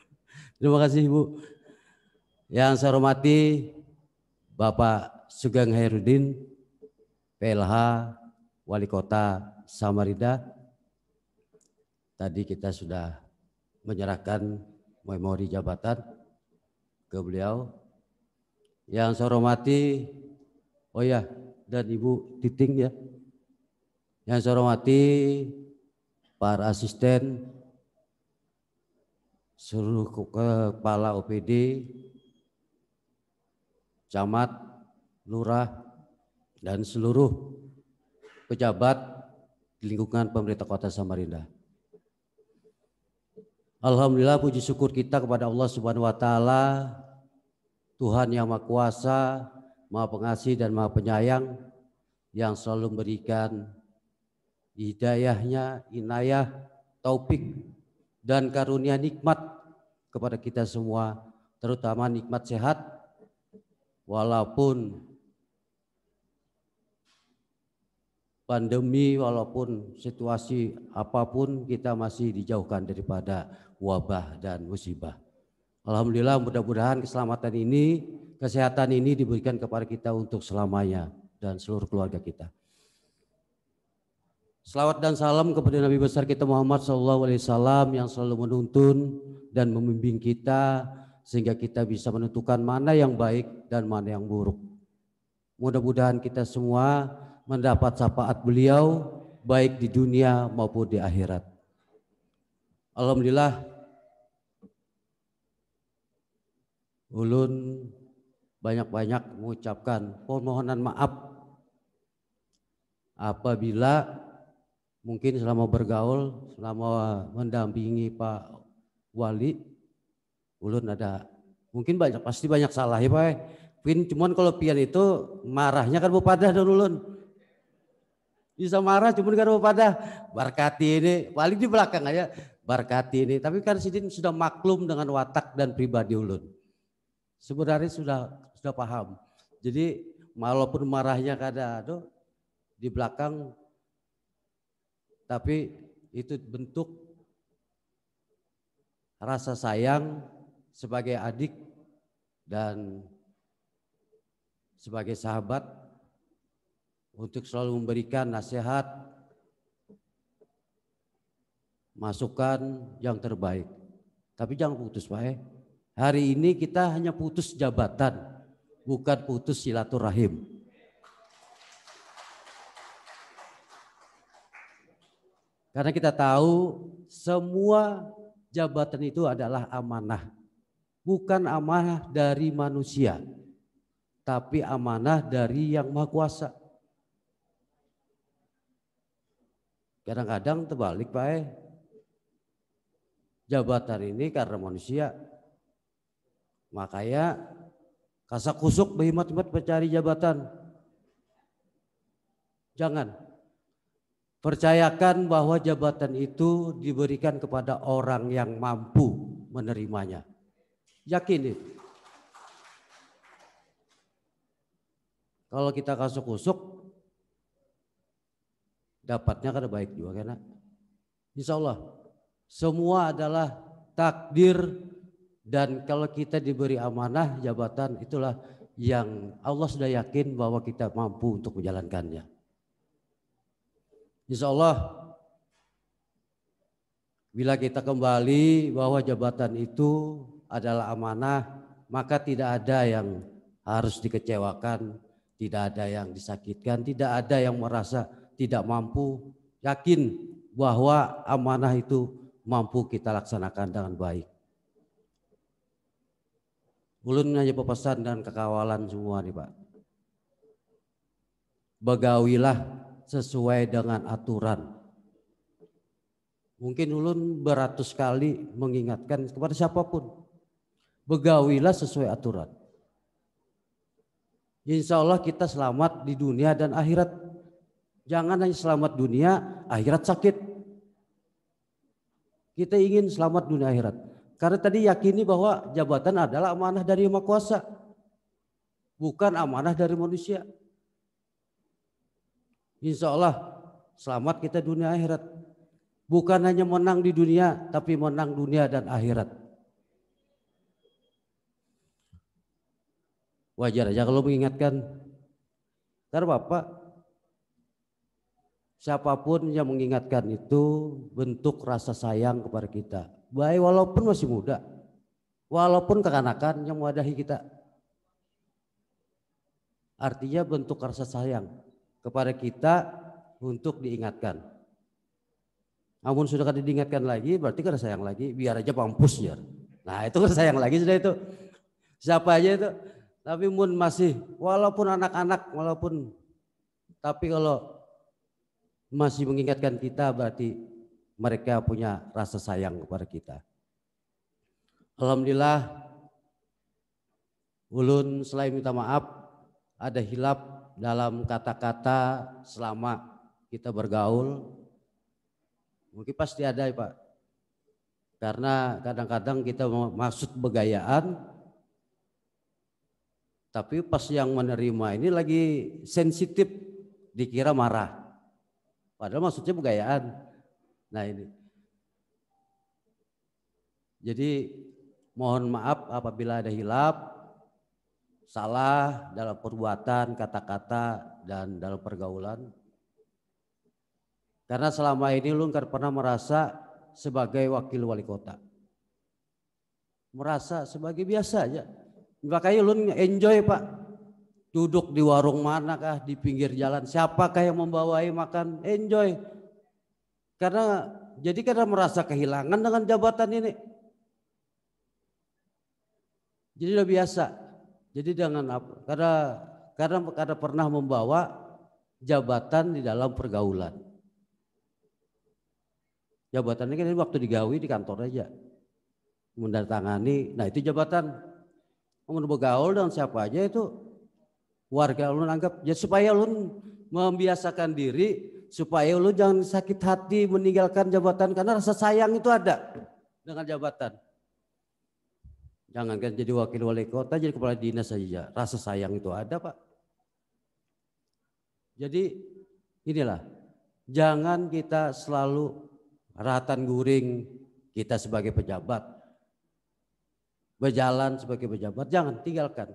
Terima kasih Ibu. Yang saya hormati Bapak Sugeng Herudin PLH Wali Kota Samarinda. Tadi kita sudah menyerahkan memori jabatan ke beliau. Yang saya hormati, oh ya, dan Ibu Titing ya. Yang saya hormati para asisten, seluruh kepala OPD, camat, lurah, dan seluruh pejabat di lingkungan pemerintah kota Samarinda. Alhamdulillah puji syukur kita kepada Allah Subhanahu wa taala Tuhan yang Maha Kuasa, Maha Pengasih dan Maha Penyayang yang selalu memberikan hidayahnya, inayah, taufik dan karunia nikmat kepada kita semua, terutama nikmat sehat walaupun pandemi walaupun situasi apapun kita masih dijauhkan daripada wabah dan musibah. Alhamdulillah mudah-mudahan keselamatan ini, kesehatan ini diberikan kepada kita untuk selamanya dan seluruh keluarga kita. Selawat dan salam kepada Nabi besar kita Muhammad SAW yang selalu menuntun dan membimbing kita sehingga kita bisa menentukan mana yang baik dan mana yang buruk. Mudah-mudahan kita semua mendapat syafaat beliau baik di dunia maupun di akhirat. Alhamdulillah ulun banyak-banyak mengucapkan permohonan maaf apabila mungkin selama bergaul, selama mendampingi Pak Wali, ulun ada mungkin banyak pasti banyak salah ya Pak. Mungkin cuman kalau pian itu marahnya kan Bupadah dan ulun. Bisa marah cuma kan pada barkati ini. Paling di belakang aja barkati ini. Tapi kan Sidin sudah maklum dengan watak dan pribadi ulun. Sebenarnya sudah sudah paham. Jadi walaupun marahnya kada aduh di belakang tapi itu bentuk rasa sayang sebagai adik dan sebagai sahabat untuk selalu memberikan nasihat, masukan yang terbaik. Tapi jangan putus Pak. Eh. Hari ini kita hanya putus jabatan, bukan putus silaturahim. Karena kita tahu semua jabatan itu adalah amanah. Bukan amanah dari manusia, tapi amanah dari yang maha kuasa. Kadang-kadang terbalik Pak eh. Jabatan ini karena manusia. Makanya kasak kusuk berhimat himat mencari jabatan. Jangan. Percayakan bahwa jabatan itu diberikan kepada orang yang mampu menerimanya. Yakin itu. Kalau kita kasuk kusuk, dapatnya karena baik juga karena insya Allah semua adalah takdir dan kalau kita diberi amanah jabatan itulah yang Allah sudah yakin bahwa kita mampu untuk menjalankannya. Insya Allah bila kita kembali bahwa jabatan itu adalah amanah maka tidak ada yang harus dikecewakan, tidak ada yang disakitkan, tidak ada yang merasa tidak mampu, yakin bahwa amanah itu mampu kita laksanakan dengan baik. Ulun hanya pepesan dan kekawalan semua nih Pak. Begawilah sesuai dengan aturan. Mungkin ulun beratus kali mengingatkan kepada siapapun. Begawilah sesuai aturan. Insya Allah kita selamat di dunia dan akhirat. Jangan hanya selamat dunia, akhirat sakit. Kita ingin selamat dunia akhirat. Karena tadi yakini bahwa jabatan adalah amanah dari Maha Kuasa. Bukan amanah dari manusia. Insya Allah selamat kita dunia akhirat. Bukan hanya menang di dunia, tapi menang dunia dan akhirat. Wajar aja kalau mengingatkan. Ntar Bapak Siapapun yang mengingatkan itu bentuk rasa sayang kepada kita. Baik walaupun masih muda, walaupun kekanakan yang mewadahi kita. Artinya bentuk rasa sayang kepada kita untuk diingatkan. Namun sudah kada diingatkan lagi berarti kada sayang lagi, biar aja pampus ya. Nah, itu kan sayang lagi sudah itu. Siapa aja itu. Tapi mun masih walaupun anak-anak walaupun tapi kalau masih mengingatkan kita berarti mereka punya rasa sayang kepada kita. Alhamdulillah ulun selain minta maaf ada hilap dalam kata-kata selama kita bergaul. Mungkin pasti ada ya Pak. Karena kadang-kadang kita maksud begayaan tapi pas yang menerima ini lagi sensitif dikira marah. Padahal maksudnya pegayaan. Nah ini. Jadi mohon maaf apabila ada hilap, salah dalam perbuatan, kata-kata, dan dalam pergaulan. Karena selama ini lu nggak pernah merasa sebagai wakil wali kota. Merasa sebagai biasa aja. Makanya lu enjoy pak, duduk di warung manakah, di pinggir jalan, siapakah yang membawai makan, enjoy. Karena jadi karena merasa kehilangan dengan jabatan ini. Jadi udah biasa. Jadi dengan apa karena karena karena pernah membawa jabatan di dalam pergaulan. Jabatannya kan waktu digawi di kantor aja. Mendatangani, nah itu jabatan. Mau bergaul dengan siapa aja itu warga ulun anggap ya supaya ulun membiasakan diri supaya ulun jangan sakit hati meninggalkan jabatan karena rasa sayang itu ada dengan jabatan. Jangankan jadi wakil wali kota, jadi kepala dinas saja. Rasa sayang itu ada, Pak. Jadi inilah, jangan kita selalu ratan guring kita sebagai pejabat. Berjalan sebagai pejabat, jangan tinggalkan.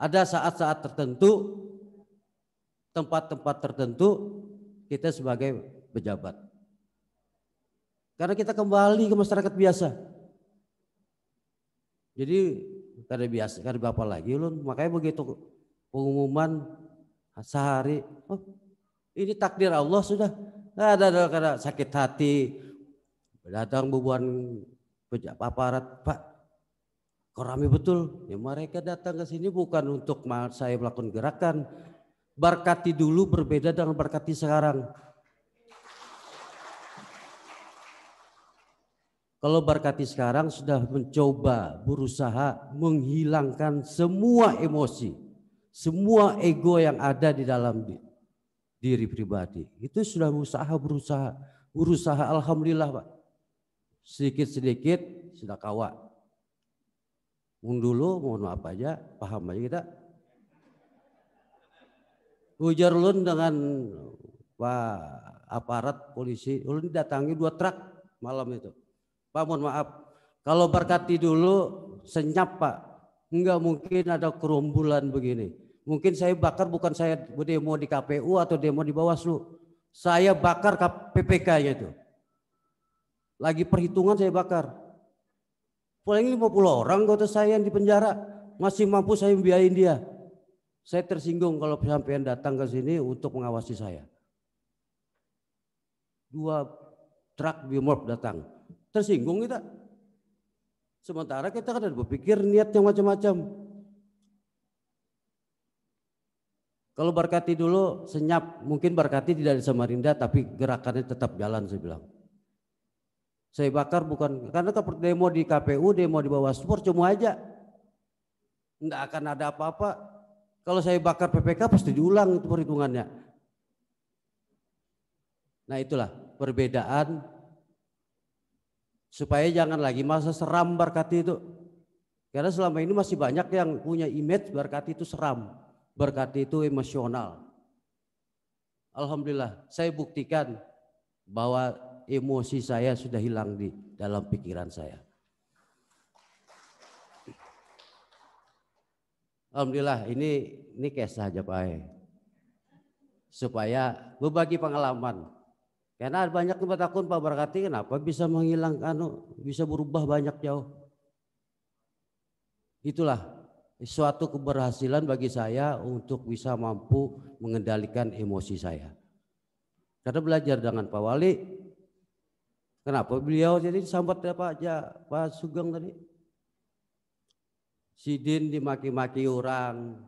Ada saat-saat tertentu, tempat-tempat tertentu kita sebagai pejabat. Karena kita kembali ke masyarakat biasa. Jadi karena biasa, karena bapak lagi loh, Makanya begitu pengumuman sehari, oh, ini takdir Allah sudah. Ada ada karena sakit hati. Datang bubuan aparat, Pak, Kok rame betul? Ya mereka datang ke sini bukan untuk saya melakukan gerakan. Berkati dulu berbeda dengan berkati sekarang. Kalau berkati sekarang sudah mencoba berusaha menghilangkan semua emosi, semua ego yang ada di dalam diri pribadi. Itu sudah berusaha berusaha berusaha alhamdulillah Pak. Sedikit-sedikit sudah kawat dulu mohon maaf aja paham aja kita ujar lun dengan pak aparat polisi ulun datangi dua truk malam itu pak mohon maaf kalau berkati dulu senyap pak nggak mungkin ada kerumbulan begini mungkin saya bakar bukan saya demo di KPU atau demo di Bawaslu saya bakar KPPK nya itu lagi perhitungan saya bakar Paling 50 orang kota saya yang di penjara. Masih mampu saya membiayain dia. Saya tersinggung kalau sampean datang ke sini untuk mengawasi saya. Dua truk bimob datang. Tersinggung kita. Sementara kita kan ada berpikir niat yang macam-macam. Kalau berkati dulu senyap, mungkin berkati tidak di Samarinda tapi gerakannya tetap jalan saya bilang. Saya bakar bukan karena ke demo di KPU, demo di Bawaslu cuma aja. Enggak akan ada apa-apa. Kalau saya bakar PPK pasti diulang itu perhitungannya. Nah, itulah perbedaan supaya jangan lagi masa seram berkati itu. Karena selama ini masih banyak yang punya image berkati itu seram, berkati itu emosional. Alhamdulillah, saya buktikan bahwa emosi saya sudah hilang di dalam pikiran saya. Alhamdulillah ini ini kisah aja Pak. Supaya berbagi pengalaman. Karena banyak tempat akun Pak Berkati kenapa bisa menghilangkan, oh, bisa berubah banyak jauh. Itulah suatu keberhasilan bagi saya untuk bisa mampu mengendalikan emosi saya. Karena belajar dengan Pak Wali, Kenapa beliau jadi sambat ya Pak, ya, Pak Sugeng tadi? Sidin dimaki-maki orang,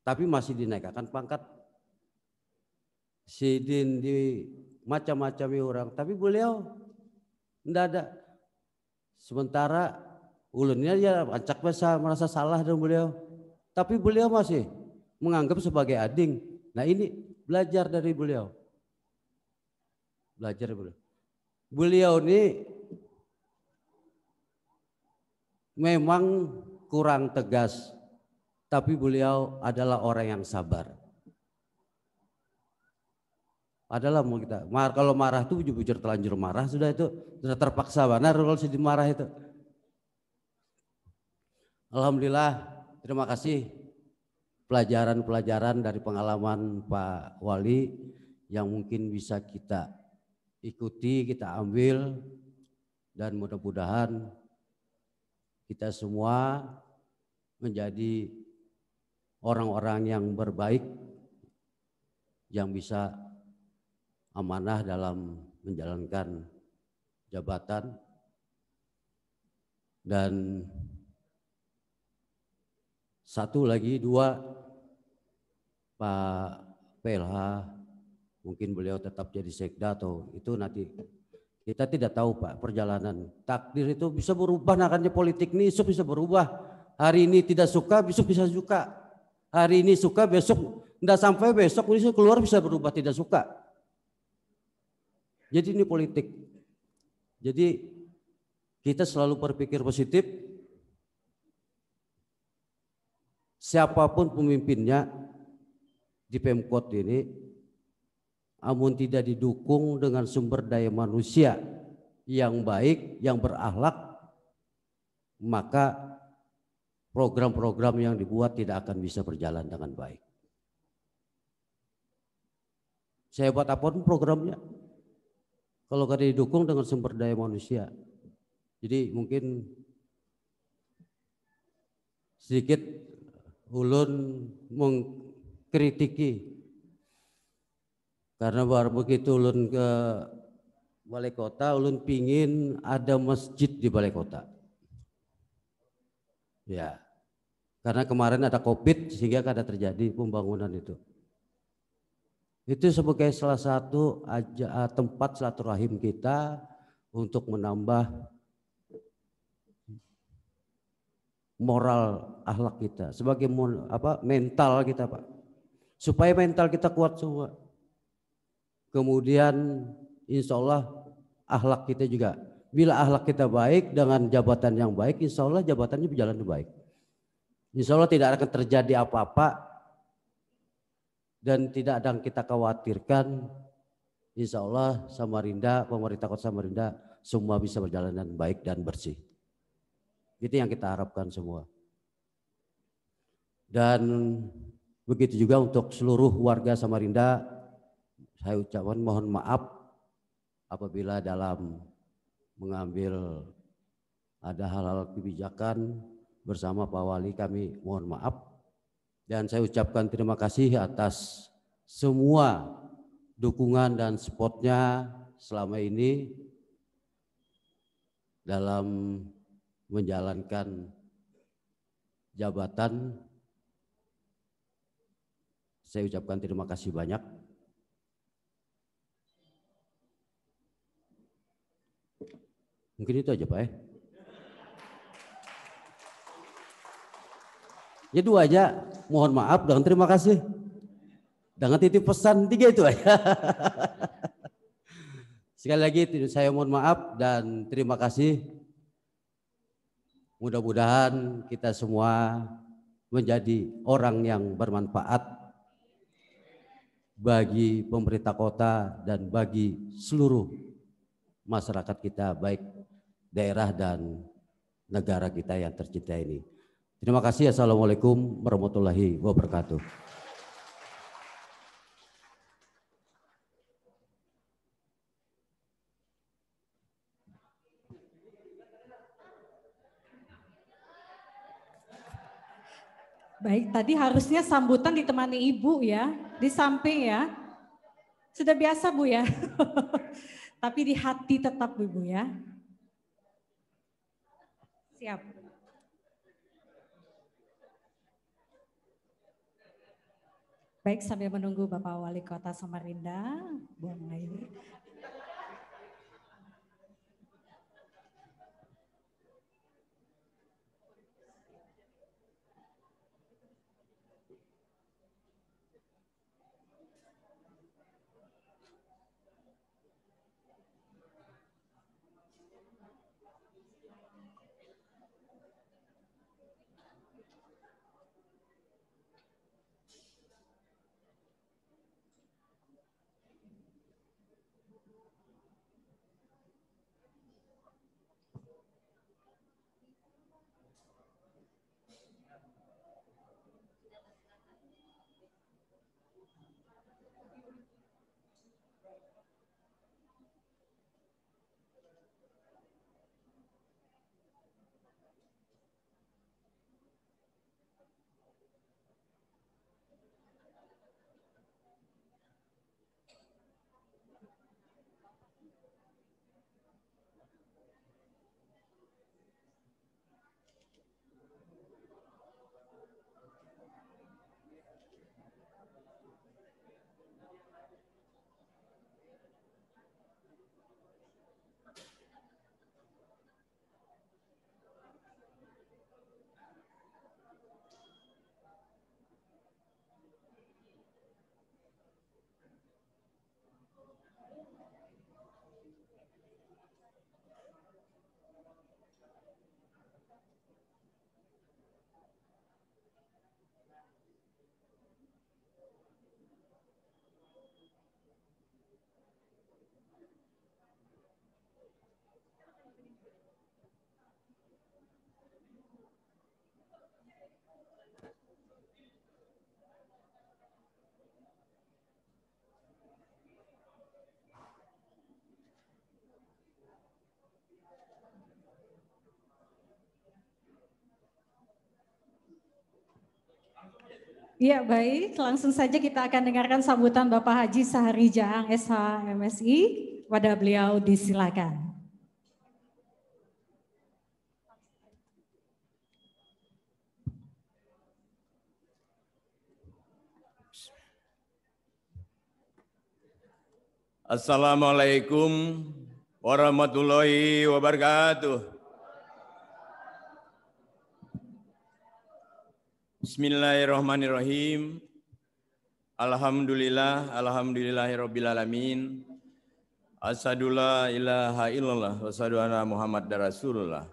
tapi masih dinaikkan pangkat. Sidin di macam-macam orang, tapi beliau enggak ada. Sementara ulunnya ya acak besar merasa salah dengan beliau. Tapi beliau masih menganggap sebagai ading. Nah ini belajar dari beliau. Belajar dari beliau beliau ini memang kurang tegas, tapi beliau adalah orang yang sabar. Adalah mau kita, mar, kalau marah itu bujur-bujur telanjur marah sudah itu sudah terpaksa benar kalau sedih marah itu. Alhamdulillah, terima kasih pelajaran-pelajaran dari pengalaman Pak Wali yang mungkin bisa kita ikuti, kita ambil dan mudah-mudahan kita semua menjadi orang-orang yang berbaik yang bisa amanah dalam menjalankan jabatan dan satu lagi dua Pak PLH mungkin beliau tetap jadi sekda atau itu nanti kita tidak tahu Pak perjalanan takdir itu bisa berubah nakannya politik ini besok bisa berubah hari ini tidak suka besok bisa suka hari ini suka besok tidak sampai besok ini keluar bisa berubah tidak suka jadi ini politik jadi kita selalu berpikir positif siapapun pemimpinnya di Pemkot ini amun tidak didukung dengan sumber daya manusia yang baik, yang berakhlak, maka program-program yang dibuat tidak akan bisa berjalan dengan baik. Saya buat apapun programnya, kalau tidak didukung dengan sumber daya manusia. Jadi mungkin sedikit ulun mengkritiki karena baru begitu ulun ke balai kota, ulun pingin ada masjid di balai kota. Ya, karena kemarin ada COVID sehingga kada terjadi pembangunan itu. Itu sebagai salah satu aja, eh, tempat silaturahim kita untuk menambah moral ahlak kita sebagai apa mental kita pak supaya mental kita kuat semua kemudian insya Allah ahlak kita juga. Bila ahlak kita baik dengan jabatan yang baik, insya Allah jabatannya berjalan baik. Insya Allah tidak akan terjadi apa-apa dan tidak ada yang kita khawatirkan. Insya Allah Samarinda, pemerintah kota Samarinda semua bisa berjalan dengan baik dan bersih. Itu yang kita harapkan semua. Dan begitu juga untuk seluruh warga Samarinda saya ucapkan mohon maaf apabila dalam mengambil ada hal-hal kebijakan bersama Pak Wali kami mohon maaf dan saya ucapkan terima kasih atas semua dukungan dan supportnya selama ini dalam menjalankan jabatan saya ucapkan terima kasih banyak Mungkin itu aja Pak ya. Ya dua aja, mohon maaf dan terima kasih. Dengan titip pesan tiga itu aja. Sekali lagi saya mohon maaf dan terima kasih. Mudah-mudahan kita semua menjadi orang yang bermanfaat bagi pemerintah kota dan bagi seluruh masyarakat kita baik daerah dan negara kita yang tercinta ini. Terima kasih. Assalamualaikum warahmatullahi wabarakatuh. Baik, tadi harusnya sambutan ditemani ibu ya, di samping ya. Sudah biasa Bu ya. Tapi di hati tetap Bu ya. Siap. Baik, sambil menunggu Bapak Wali Kota Samarinda, buang air. Ya baik, langsung saja kita akan dengarkan sambutan Bapak Haji Sahari Jahang SH MSI. Pada beliau disilakan. Assalamualaikum warahmatullahi wabarakatuh. Bismillahirrahmanirrahim. Alhamdulillah, alhamdulillahirrabbilalamin. Asadullah ilaha illallah wa anna Muhammad dan Rasulullah.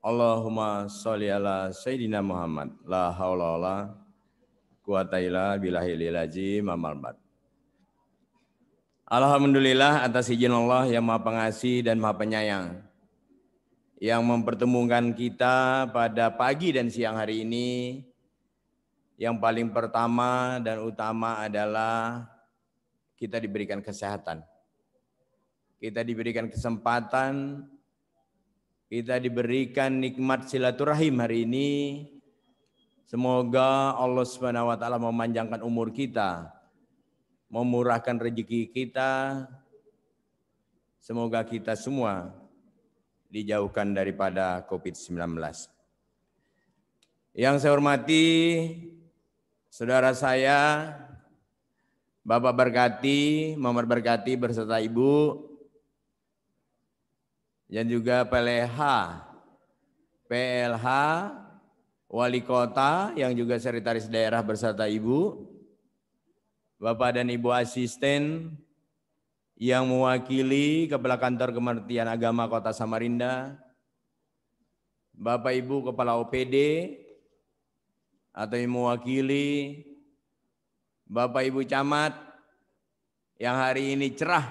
Allahumma sholli ala Sayyidina Muhammad. La haula wala quwata illa billahil azim amal Alhamdulillah atas izin Allah yang Maha Pengasih dan Maha Penyayang yang mempertemukan kita pada pagi dan siang hari ini. Yang paling pertama dan utama adalah kita diberikan kesehatan. Kita diberikan kesempatan, kita diberikan nikmat silaturahim hari ini. Semoga Allah Subhanahu wa taala memanjangkan umur kita, memurahkan rezeki kita. Semoga kita semua dijauhkan daripada COVID-19. Yang saya hormati, saudara saya, Bapak Berkati, Mamar Berkati berserta Ibu, dan juga PLH, PLH, Wali Kota yang juga Sekretaris Daerah berserta Ibu, Bapak dan Ibu Asisten yang mewakili Kepala Kantor Kementerian Agama Kota Samarinda, Bapak Ibu Kepala OPD, atau yang mewakili Bapak Ibu Camat yang hari ini cerah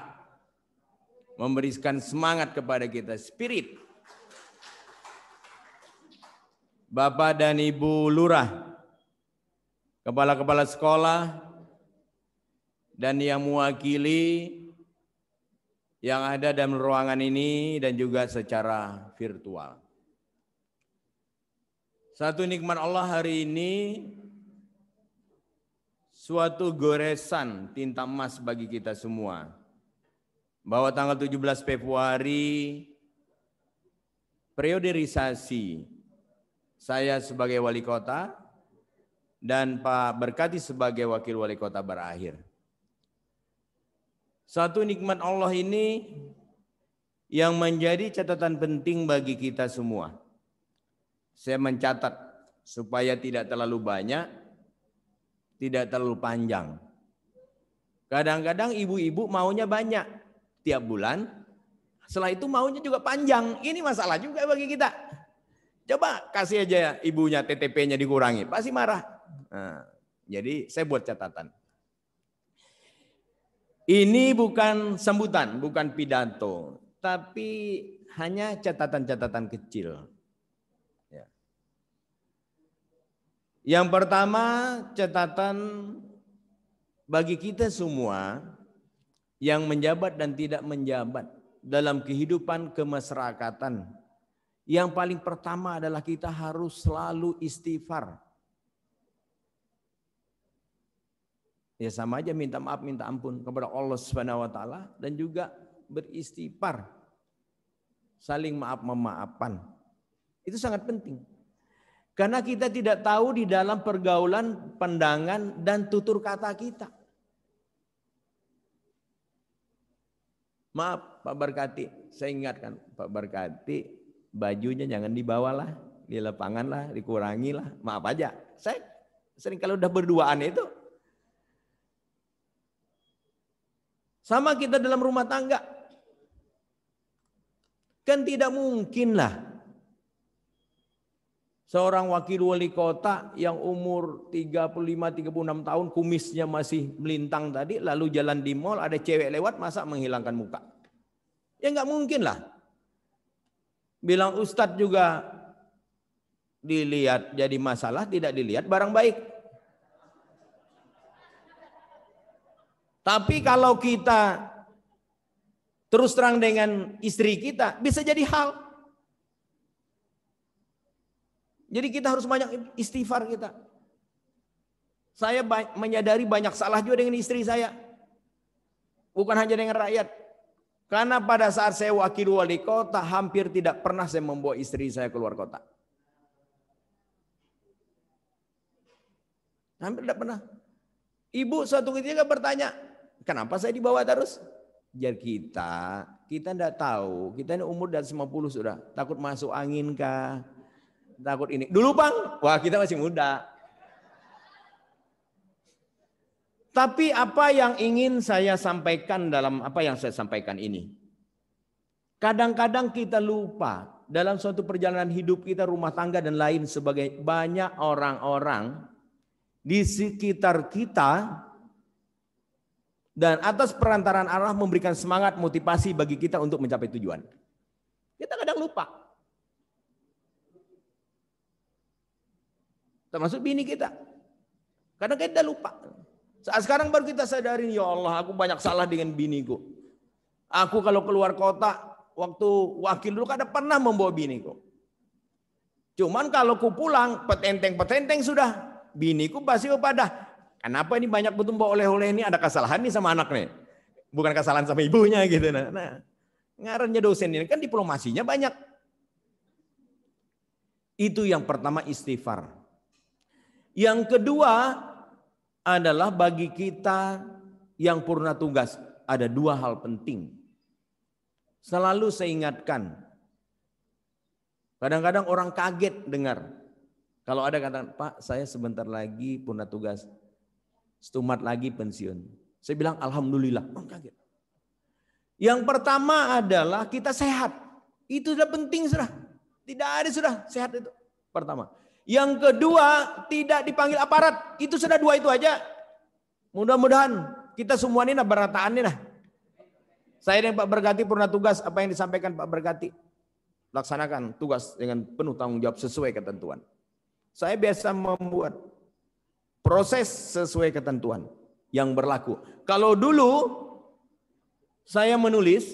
memberikan semangat kepada kita, spirit. Bapak dan Ibu Lurah, kepala-kepala sekolah, dan yang mewakili yang ada dalam ruangan ini dan juga secara virtual. Satu nikmat Allah hari ini suatu goresan tinta emas bagi kita semua. Bahwa tanggal 17 Februari periodisasi saya sebagai wali kota dan Pak Berkati sebagai wakil wali kota berakhir. Satu nikmat Allah ini yang menjadi catatan penting bagi kita semua. Saya mencatat supaya tidak terlalu banyak, tidak terlalu panjang. Kadang-kadang ibu-ibu maunya banyak tiap bulan, setelah itu maunya juga panjang. Ini masalah juga bagi kita. Coba kasih aja ibunya TTP-nya dikurangi, pasti marah. Nah, jadi saya buat catatan. Ini bukan sambutan, bukan pidato, tapi hanya catatan-catatan kecil. Ya. Yang pertama, catatan bagi kita semua yang menjabat dan tidak menjabat dalam kehidupan kemasyarakatan. Yang paling pertama adalah kita harus selalu istighfar Ya sama aja minta maaf, minta ampun kepada Allah Subhanahu wa taala dan juga beristighfar. Saling maaf memaafkan. Itu sangat penting. Karena kita tidak tahu di dalam pergaulan, pandangan dan tutur kata kita. Maaf Pak Berkati, saya ingatkan Pak Berkati bajunya jangan dibawalah, di lapangan lah, dikurangi maaf aja. Saya sering kalau udah berduaan itu Sama kita dalam rumah tangga. Kan tidak mungkin lah seorang wakil wali kota yang umur 35-36 tahun kumisnya masih melintang tadi lalu jalan di mall ada cewek lewat masa menghilangkan muka. Ya nggak mungkin lah. Bilang ustadz juga dilihat jadi masalah tidak dilihat barang baik. Tapi kalau kita terus terang dengan istri kita, bisa jadi hal. Jadi kita harus banyak istighfar kita. Saya menyadari banyak salah juga dengan istri saya. Bukan hanya dengan rakyat. Karena pada saat saya wakil wali kota, hampir tidak pernah saya membawa istri saya keluar kota. Hampir tidak pernah. Ibu suatu ketika bertanya, Kenapa saya dibawa terus? Jadi kita, kita tidak tahu. Kita ini umur dan 50 sudah. Takut masuk angin kah? Takut ini. Dulu bang, wah kita masih muda. Tapi apa yang ingin saya sampaikan dalam apa yang saya sampaikan ini? Kadang-kadang kita lupa dalam suatu perjalanan hidup kita rumah tangga dan lain sebagainya. Banyak orang-orang di sekitar kita dan atas perantaraan Allah memberikan semangat motivasi bagi kita untuk mencapai tujuan. Kita kadang lupa. Termasuk bini kita. Kadang kita lupa. Saat sekarang baru kita sadarin, ya Allah aku banyak salah dengan biniku. Aku kalau keluar kota, waktu wakil dulu kadang pernah membawa biniku. Cuman kalau ku pulang, petenteng-petenteng sudah. Biniku pasti kepada Kenapa ini banyak betul bawa oleh-oleh ini ada kesalahan nih sama anaknya? Bukan kesalahan sama ibunya gitu. Nah, nah ngarannya dosen ini kan diplomasinya banyak. Itu yang pertama istighfar. Yang kedua adalah bagi kita yang purna tugas ada dua hal penting. Selalu saya ingatkan. Kadang-kadang orang kaget dengar. Kalau ada kata, Pak saya sebentar lagi purna tugas Stumat lagi pensiun. Saya bilang alhamdulillah. kaget. Yang pertama adalah kita sehat. Itu sudah penting sudah. Tidak ada sudah sehat itu. Pertama. Yang kedua, tidak dipanggil aparat. Itu sudah dua itu aja. Mudah-mudahan kita semua ini nah berataan ini nah. Saya dan Pak Bergati pernah tugas apa yang disampaikan Pak Bergati. Laksanakan tugas dengan penuh tanggung jawab sesuai ketentuan. Saya biasa membuat Proses sesuai ketentuan yang berlaku. Kalau dulu saya menulis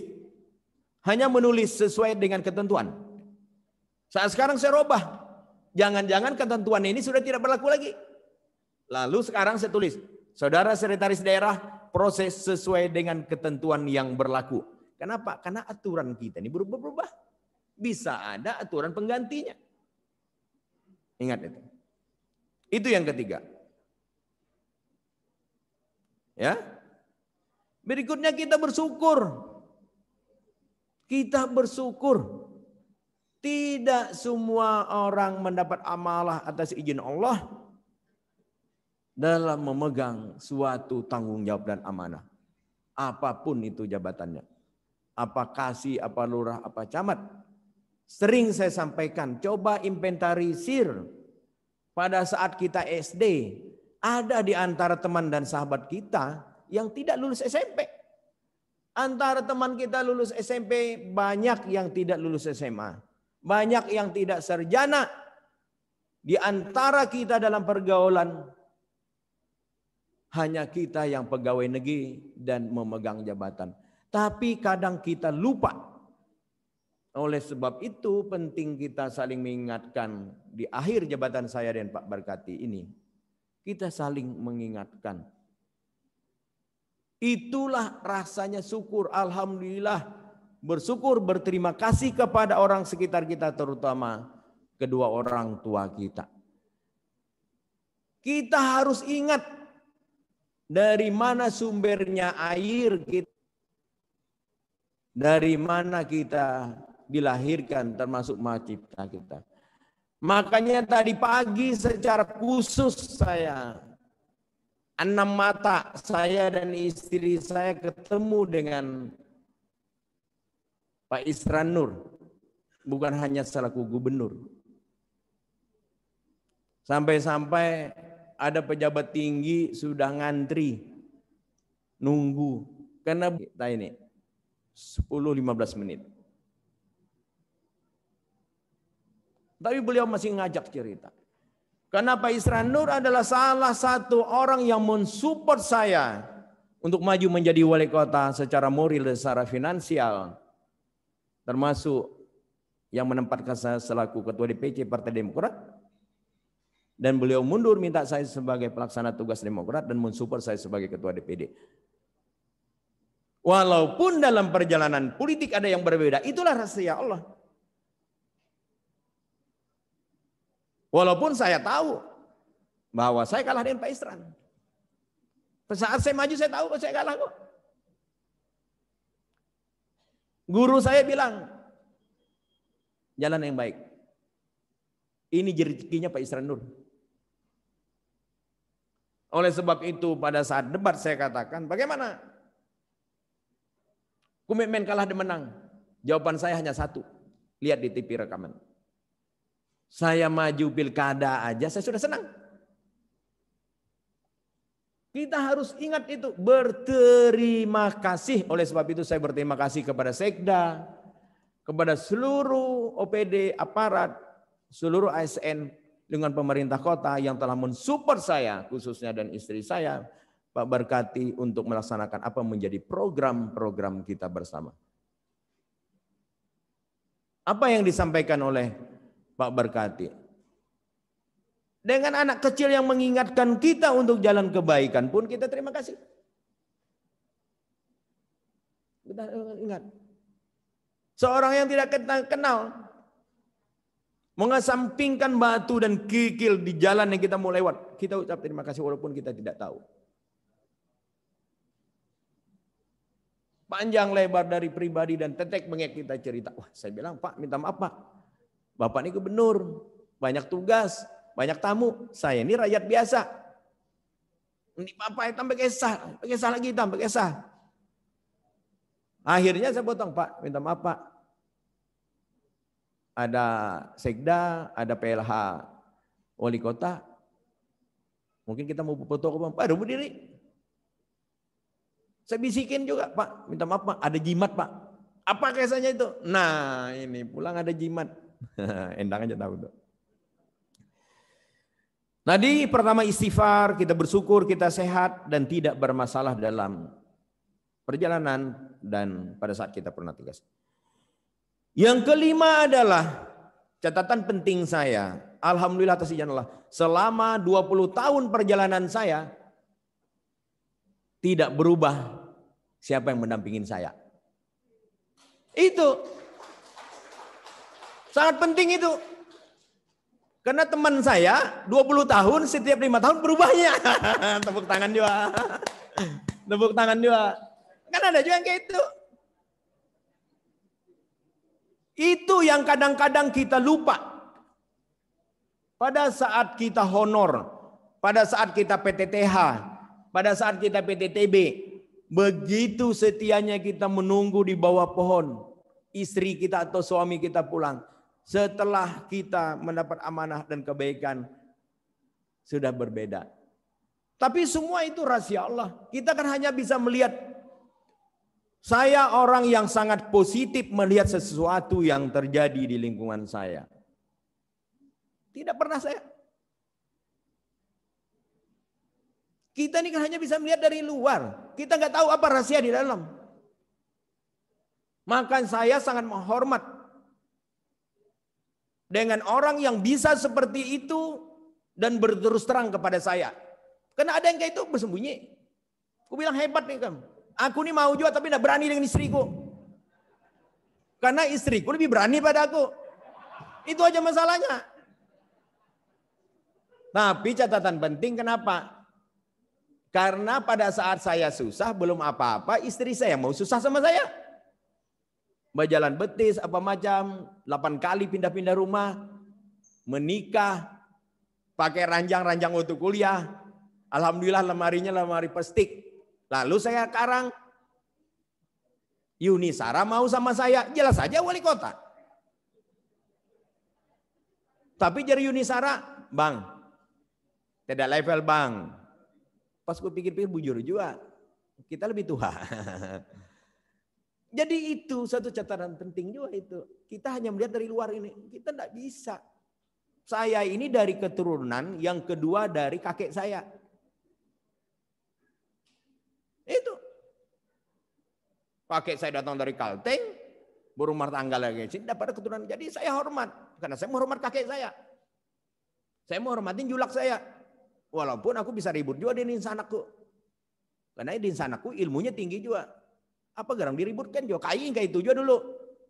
hanya menulis sesuai dengan ketentuan. Saat sekarang saya robah. Jangan-jangan ketentuan ini sudah tidak berlaku lagi. Lalu sekarang saya tulis, saudara sekretaris daerah proses sesuai dengan ketentuan yang berlaku. Kenapa? Karena aturan kita ini berubah-ubah. Bisa ada aturan penggantinya. Ingat itu. Itu yang ketiga. Ya. Berikutnya kita bersyukur. Kita bersyukur. Tidak semua orang mendapat amalah atas izin Allah dalam memegang suatu tanggung jawab dan amanah. Apapun itu jabatannya. Apa kasih, apa lurah, apa camat. Sering saya sampaikan, coba inventarisir pada saat kita SD, ada di antara teman dan sahabat kita yang tidak lulus SMP. Antara teman kita lulus SMP banyak yang tidak lulus SMA. Banyak yang tidak sarjana. Di antara kita dalam pergaulan hanya kita yang pegawai negeri dan memegang jabatan. Tapi kadang kita lupa. Oleh sebab itu penting kita saling mengingatkan di akhir jabatan saya dan Pak Berkati ini. Kita saling mengingatkan. Itulah rasanya syukur. Alhamdulillah bersyukur berterima kasih kepada orang sekitar kita terutama kedua orang tua kita. Kita harus ingat dari mana sumbernya air kita. Dari mana kita dilahirkan termasuk mahcipta kita. Makanya tadi pagi secara khusus saya enam mata saya dan istri saya ketemu dengan Pak Isran Nur. Bukan hanya selaku gubernur. Sampai-sampai ada pejabat tinggi sudah ngantri. Nunggu. Karena kita ini 10-15 menit. Tapi beliau masih ngajak cerita. Kenapa Isra Nur adalah salah satu orang yang mensupport saya untuk maju menjadi wali kota secara moral dan secara finansial. Termasuk yang menempatkan saya selaku ketua DPC Partai Demokrat. Dan beliau mundur minta saya sebagai pelaksana tugas Demokrat dan mensupport saya sebagai ketua DPD. Walaupun dalam perjalanan politik ada yang berbeda, itulah rahasia Allah. Walaupun saya tahu bahwa saya kalah dengan Pak Isran. Saat saya maju saya tahu bahwa saya kalah kok. Guru saya bilang, jalan yang baik. Ini jerikinya Pak Isran Nur. Oleh sebab itu pada saat debat saya katakan, bagaimana? Komitmen kalah dan menang. Jawaban saya hanya satu. Lihat di TV rekaman. Saya maju pilkada aja, saya sudah senang. Kita harus ingat itu, berterima kasih. Oleh sebab itu saya berterima kasih kepada Sekda, kepada seluruh OPD, aparat, seluruh ASN dengan pemerintah kota yang telah mensupport saya, khususnya dan istri saya, Pak Berkati untuk melaksanakan apa menjadi program-program kita bersama. Apa yang disampaikan oleh Pak Berkati. Dengan anak kecil yang mengingatkan kita untuk jalan kebaikan pun kita terima kasih. Kita eh, ingat. Seorang yang tidak kenal mengesampingkan batu dan kikil di jalan yang kita mau lewat, kita ucap terima kasih walaupun kita tidak tahu. Panjang lebar dari pribadi dan tetek mengek kita cerita. Wah, saya bilang, "Pak, minta maaf, Pak. Bapak ini gubernur, banyak tugas, banyak tamu. Saya ini rakyat biasa. Ini Bapak hitam pakai sah, pakai lagi hitam, pakai Akhirnya saya potong, Pak, minta maaf Pak. Ada sekda, ada PLH wali kota. Mungkin kita mau foto ke Bapak, baru berdiri. Saya bisikin juga, Pak, minta maaf Pak, ada jimat Pak. Apa kesannya itu? Nah, ini pulang ada jimat. Endang aja tahu tuh. Nah, di pertama istighfar, kita bersyukur, kita sehat dan tidak bermasalah dalam perjalanan dan pada saat kita pernah tugas. Yang kelima adalah catatan penting saya. Alhamdulillah atas izin Allah. Selama 20 tahun perjalanan saya tidak berubah siapa yang mendampingin saya. Itu Sangat penting itu. Karena teman saya 20 tahun setiap lima tahun berubahnya. Tepuk tangan juga. Tepuk tangan juga. Kan ada juga yang kayak itu. Itu yang kadang-kadang kita lupa. Pada saat kita honor, pada saat kita PTTH, pada saat kita PTTB, begitu setianya kita menunggu di bawah pohon, istri kita atau suami kita pulang setelah kita mendapat amanah dan kebaikan sudah berbeda. Tapi semua itu rahasia Allah. Kita kan hanya bisa melihat. Saya orang yang sangat positif melihat sesuatu yang terjadi di lingkungan saya. Tidak pernah saya. Kita ini kan hanya bisa melihat dari luar. Kita nggak tahu apa rahasia di dalam. Maka saya sangat menghormat dengan orang yang bisa seperti itu dan berterus terang kepada saya. Karena ada yang kayak itu bersembunyi. Aku bilang hebat nih kamu. Aku nih mau juga tapi tidak berani dengan istriku. Karena istriku lebih berani pada aku. Itu aja masalahnya. Tapi catatan penting kenapa? Karena pada saat saya susah belum apa-apa istri saya mau susah sama saya jalan betis apa macam, delapan kali pindah-pindah rumah, menikah, pakai ranjang-ranjang untuk kuliah. Alhamdulillah lemarinya lemari plastik, Lalu saya karang, Yuni Sara mau sama saya, jelas saja wali kota. Tapi jadi Yuni Sara, bang, tidak level bang. Pas gue pikir-pikir bujur juga, kita lebih tua. Jadi itu satu catatan penting juga itu. Kita hanya melihat dari luar ini. Kita tidak bisa. Saya ini dari keturunan yang kedua dari kakek saya. Itu. Kakek saya datang dari Kalteng, berumah tangga lagi. Dapat keturunan. Jadi saya hormat. Karena saya menghormat kakek saya. Saya menghormatin julak saya. Walaupun aku bisa ribut juga di insanakku. Karena di insanakku ilmunya tinggi juga. Apa garang diributkan jo kayak itu juga dulu.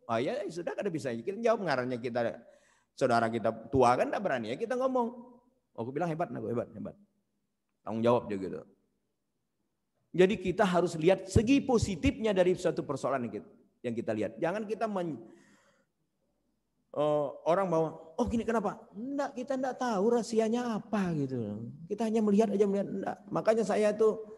Oh ya sudah kada bisa kita jawab ngarannya kita saudara kita tua kan tidak berani ya kita ngomong. oh, Aku bilang hebat nah hebat hebat. Tanggung jawab juga gitu. Jadi kita harus lihat segi positifnya dari suatu persoalan yang kita, yang kita lihat. Jangan kita men, oh, orang bahwa oh gini kenapa? Enggak, kita enggak tahu rahasianya apa gitu. Kita hanya melihat aja melihat enggak. Makanya saya tuh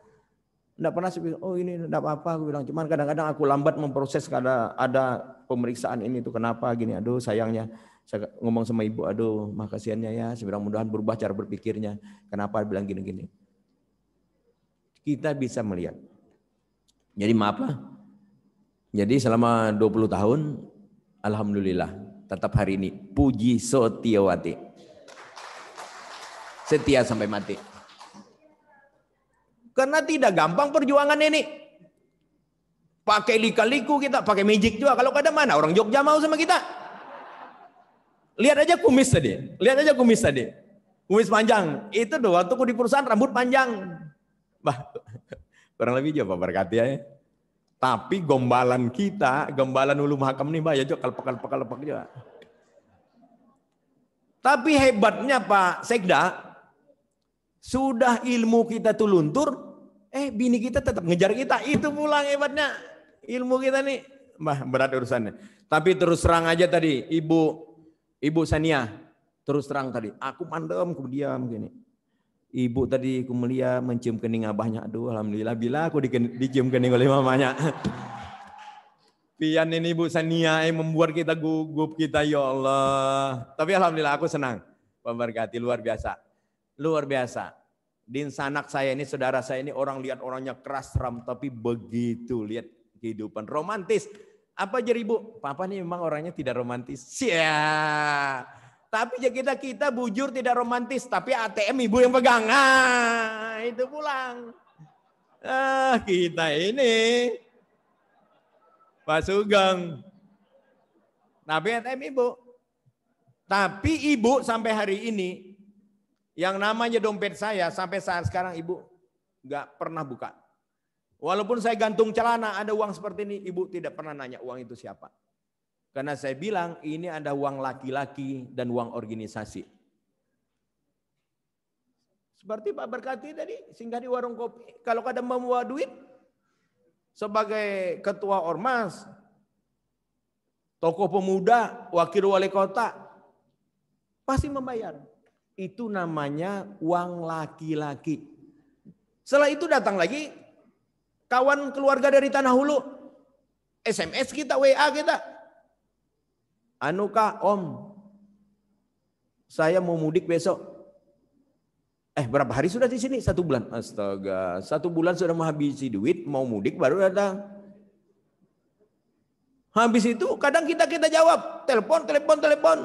tidak pernah saya bilang, oh ini tidak apa-apa. Aku bilang, cuman kadang-kadang aku lambat memproses karena ada pemeriksaan ini itu kenapa gini. Aduh sayangnya, saya ngomong sama ibu, aduh makasihannya ya. Saya bilang mudahan berubah cara berpikirnya. Kenapa bilang gini-gini. Kita bisa melihat. Jadi maaflah. Jadi selama 20 tahun, Alhamdulillah tetap hari ini. Puji Sotiawati. Setia sampai mati. Karena tidak gampang perjuangan ini. Pakai lika-liku kita, pakai magic juga. Kalau kada mana orang Jogja mau sama kita? Lihat aja kumis tadi. Lihat aja kumis tadi. Kumis panjang. Itu doa waktu di perusahaan rambut panjang. Bah, kurang lebih juga berkati ya. Tapi gombalan kita, gombalan ulu mahakam ini mbak ya juga pekal pekal juga. Tapi hebatnya Pak Sekda, sudah ilmu kita tuh luntur, eh bini kita tetap ngejar kita. Itu pulang hebatnya ilmu kita nih. Bah, berat urusannya. Tapi terus terang aja tadi, Ibu Ibu Sania, terus terang tadi, aku pandem, aku diam gini. Ibu tadi aku melihat mencium kening abahnya. Aduh, alhamdulillah bila aku dicium kening oleh mamanya. Pian ini ibu Sania yang eh, membuat kita gugup kita ya Allah. Tapi alhamdulillah aku senang. pemberkati luar biasa. Luar biasa. di sanak saya ini, saudara saya ini orang lihat orangnya keras ram, tapi begitu lihat kehidupan romantis. Apa aja bu? Papa nih memang orangnya tidak romantis. Ya. Tapi ya kita kita bujur tidak romantis, tapi ATM ibu yang pegang. Ah, itu pulang. Ah, kita ini Pak Sugeng. Tapi ATM ibu. Tapi ibu sampai hari ini yang namanya dompet saya sampai saat sekarang ibu nggak pernah buka. Walaupun saya gantung celana ada uang seperti ini, ibu tidak pernah nanya uang itu siapa. Karena saya bilang ini ada uang laki-laki dan uang organisasi. Seperti Pak Berkati tadi, singgah di warung kopi. Kalau kadang membawa duit, sebagai ketua ormas, tokoh pemuda, wakil wali kota, pasti membayar. Itu namanya uang laki-laki. Setelah itu datang lagi kawan keluarga dari tanah hulu. SMS kita, WA kita. Anuka om, saya mau mudik besok. Eh berapa hari sudah di sini? Satu bulan. Astaga, satu bulan sudah menghabisi duit, mau mudik baru datang. Habis itu kadang kita kita jawab, telepon, telepon, telepon.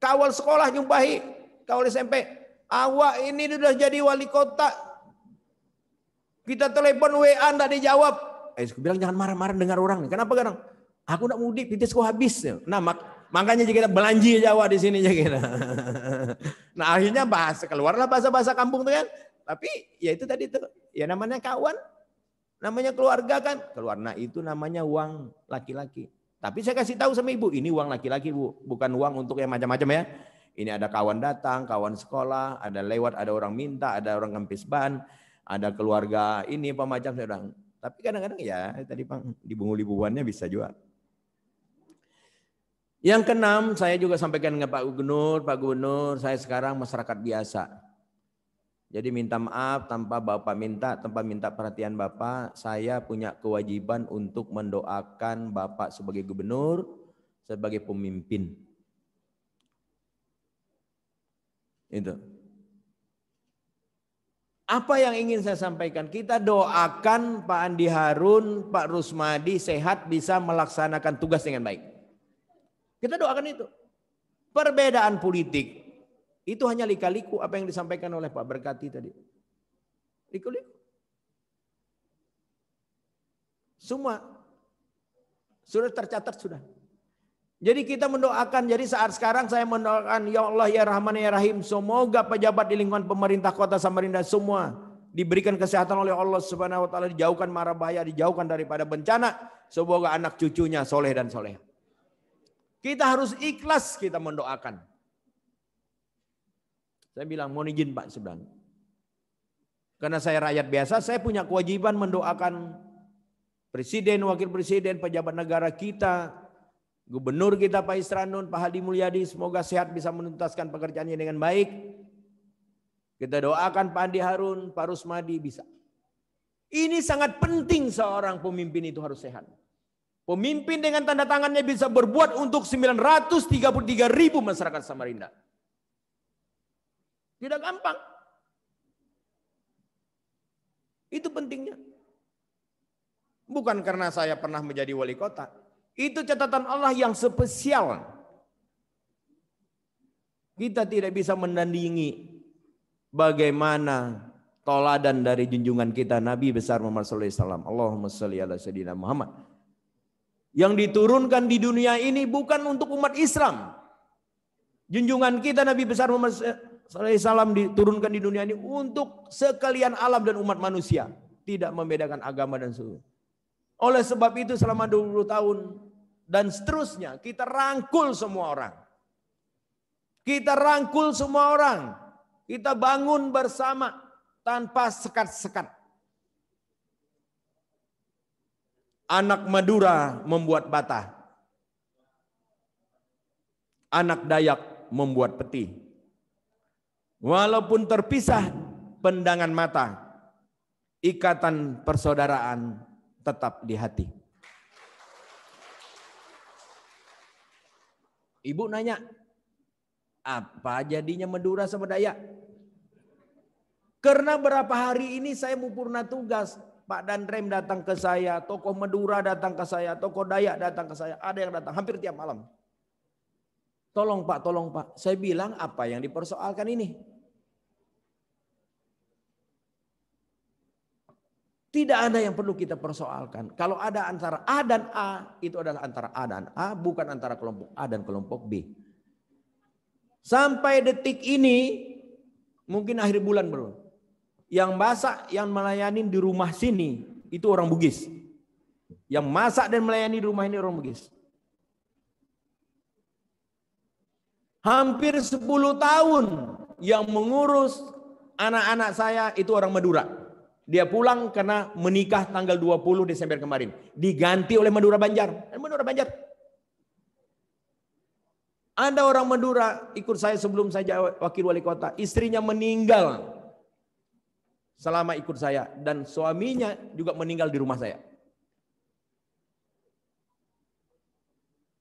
Kawal sekolah nyumpahi, tahun SMP. Awak ini sudah jadi wali kota. Kita telepon WA anda dijawab. Eh, aku bilang jangan marah-marah dengar orang. Kenapa kadang? Aku tidak mudik, titisku habis. Nah, mak makanya kita belanja Jawa di sini aja nah, akhirnya bahasa keluarlah bahasa-bahasa kampung tuh kan. Tapi ya itu tadi tuh, ya namanya kawan, namanya keluarga kan. Keluar nah itu namanya uang laki-laki. Tapi saya kasih tahu sama ibu, ini uang laki-laki bu, bukan uang untuk yang macam-macam ya. Ini ada kawan datang, kawan sekolah, ada lewat, ada orang minta, ada orang kempis ban, ada keluarga ini apa macam saya bilang. Tapi kadang-kadang ya eh, tadi Bang dibungu-libuannya bisa juga. Yang keenam, saya juga sampaikan ke Pak Gubernur, Pak Gubernur, saya sekarang masyarakat biasa. Jadi minta maaf tanpa Bapak minta, tanpa minta perhatian Bapak, saya punya kewajiban untuk mendoakan Bapak sebagai gubernur, sebagai pemimpin. Itu. Apa yang ingin saya sampaikan? Kita doakan Pak Andi Harun, Pak Rusmadi sehat bisa melaksanakan tugas dengan baik. Kita doakan itu. Perbedaan politik itu hanya lika-liku apa yang disampaikan oleh Pak Berkati tadi. liku Semua sudah tercatat sudah. Jadi kita mendoakan, jadi saat sekarang saya mendoakan, Ya Allah, Ya Rahman, Ya Rahim, semoga pejabat di lingkungan pemerintah kota Samarinda semua diberikan kesehatan oleh Allah Subhanahu wa taala, dijauhkan mara bahaya, dijauhkan daripada bencana, semoga anak cucunya soleh dan soleh. Kita harus ikhlas kita mendoakan. Saya bilang, mohon izin Pak sebenarnya. Karena saya rakyat biasa, saya punya kewajiban mendoakan presiden, wakil presiden, pejabat negara kita, Gubernur kita Pak Isranun, Pak Hadi Mulyadi, semoga sehat bisa menuntaskan pekerjaannya dengan baik. Kita doakan Pak Andi Harun, Pak Rusmadi bisa. Ini sangat penting seorang pemimpin itu harus sehat. Pemimpin dengan tanda tangannya bisa berbuat untuk 933 ribu masyarakat Samarinda. Tidak gampang. Itu pentingnya. Bukan karena saya pernah menjadi wali kota. Itu catatan Allah yang spesial. Kita tidak bisa menandingi bagaimana toladan dari junjungan kita Nabi besar Muhammad Sallallahu Alaihi Wasallam. Allahumma salli ala sayyidina Muhammad. Yang diturunkan di dunia ini bukan untuk umat Islam. Junjungan kita Nabi besar Muhammad SAW diturunkan di dunia ini untuk sekalian alam dan umat manusia. Tidak membedakan agama dan suku. Oleh sebab itu selama 20 tahun dan seterusnya. Kita rangkul semua orang. Kita rangkul semua orang. Kita bangun bersama tanpa sekat-sekat. Anak Madura membuat bata. Anak Dayak membuat peti. Walaupun terpisah pendangan mata, ikatan persaudaraan tetap di hati. Ibu nanya, apa jadinya Madura sama Dayak? Karena berapa hari ini saya mempurna tugas. Pak Danrem datang ke saya, tokoh Madura datang ke saya, tokoh Dayak datang ke saya, ada yang datang hampir tiap malam. Tolong Pak, tolong Pak. Saya bilang apa yang dipersoalkan ini? Tidak ada yang perlu kita persoalkan. Kalau ada antara A dan A, itu adalah antara A dan A, bukan antara kelompok A dan kelompok B. Sampai detik ini, mungkin akhir bulan belum. Yang masak, yang melayani di rumah sini, itu orang Bugis. Yang masak dan melayani di rumah ini orang Bugis. Hampir 10 tahun yang mengurus anak-anak saya itu orang Madura. Dia pulang karena menikah tanggal 20 Desember kemarin. Diganti oleh Madura Banjar. Eh, Madura Banjar. Ada orang Madura ikut saya sebelum saya wakil wali kota. Istrinya meninggal selama ikut saya. Dan suaminya juga meninggal di rumah saya.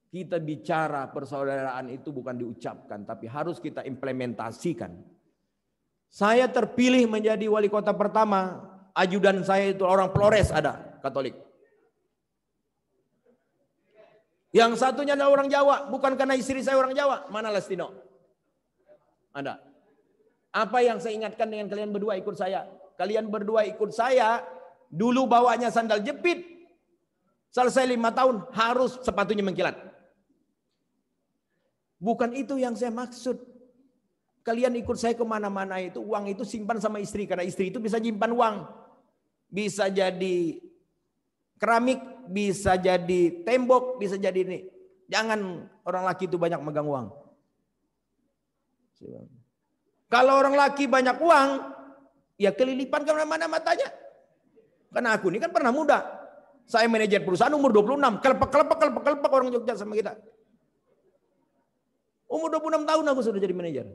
Kita bicara persaudaraan itu bukan diucapkan, tapi harus kita implementasikan. Saya terpilih menjadi wali kota pertama ajudan saya itu orang Flores ada Katolik. Yang satunya adalah orang Jawa, bukan karena istri saya orang Jawa. Mana Lestino? Ada. Apa yang saya ingatkan dengan kalian berdua ikut saya? Kalian berdua ikut saya, dulu bawanya sandal jepit. Selesai lima tahun harus sepatunya mengkilat. Bukan itu yang saya maksud. Kalian ikut saya kemana-mana itu uang itu simpan sama istri karena istri itu bisa simpan uang bisa jadi keramik, bisa jadi tembok, bisa jadi ini. Jangan orang laki itu banyak megang uang. Kalau orang laki banyak uang, ya kelilipan kemana-mana matanya. Karena aku ini kan pernah muda. Saya manajer perusahaan umur 26. Kelepek-kelepek, kelepek-kelepek orang Jogja sama kita. Umur 26 tahun aku sudah jadi manajer.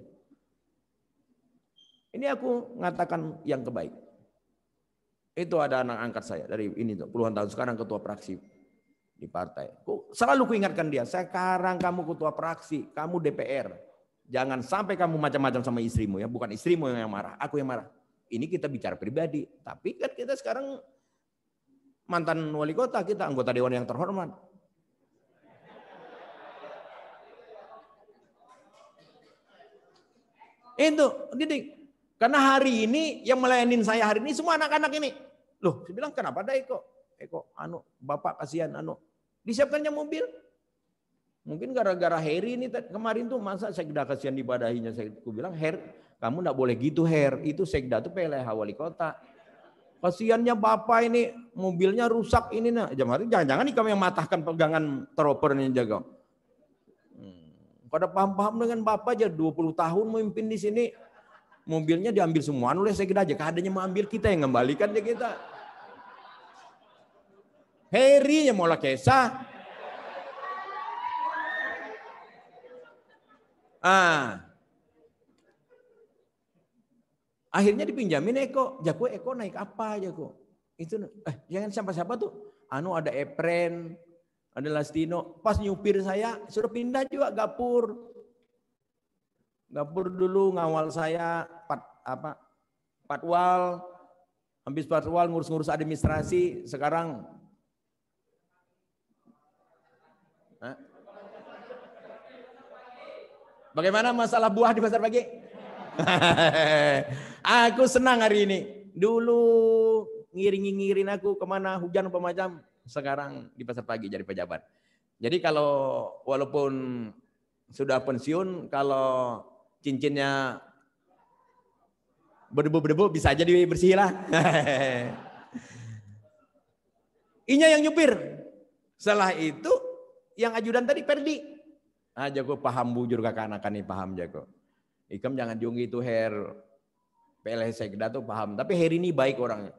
Ini aku mengatakan yang kebaik. Itu ada anak angkat saya dari ini puluhan tahun sekarang ketua praksi di partai. Selalu kuingatkan dia, sekarang kamu ketua praksi, kamu DPR. Jangan sampai kamu macam-macam sama istrimu ya, bukan istrimu yang marah, aku yang marah. Ini kita bicara pribadi, tapi kan kita sekarang mantan wali kota, kita anggota dewan yang terhormat. Itu didik karena hari ini yang melayani saya hari ini semua anak-anak ini. Loh, saya bilang kenapa ada Eko? Eh, Eko, anu, bapak kasihan anu. Disiapkannya mobil. Mungkin gara-gara Harry ini kemarin tuh masa sekda kasihan dibadahinya. Saya aku bilang, Her, kamu tidak boleh gitu Her. Itu sekda tuh PLH wali kota. Kasihannya bapak ini mobilnya rusak ini nah. Jangan-jangan nih kamu yang matahkan pegangan troper yang jaga. Hmm. Pada paham-paham dengan bapak aja 20 tahun memimpin di sini mobilnya diambil semua oleh anu saya aja keadaannya mau ambil kita yang mengembalikan dia kita Heri yang mau laki ah akhirnya dipinjamin Eko Jago ya, Eko naik apa aja kok? itu eh jangan siapa-siapa tuh anu ada Epren ada Lastino pas nyupir saya suruh pindah juga Gapur Dapur dulu ngawal saya pat, apa patwal, habis patwal ngurus-ngurus administrasi, sekarang Hah? Bagaimana masalah buah di pasar pagi? aku senang hari ini. Dulu ngiring-ngirin aku kemana hujan pemacam. Sekarang di pasar pagi jadi pejabat. Jadi kalau walaupun sudah pensiun, kalau cincinnya berdebu-berdebu bisa aja dibersihin lah. Inya yang nyupir. Setelah itu yang ajudan tadi Perdi. Ah jago paham bujur kakak-anak ini paham jago. Ikam jangan diunggi itu hair PLH Sekda tuh paham. Tapi Her ini baik orangnya.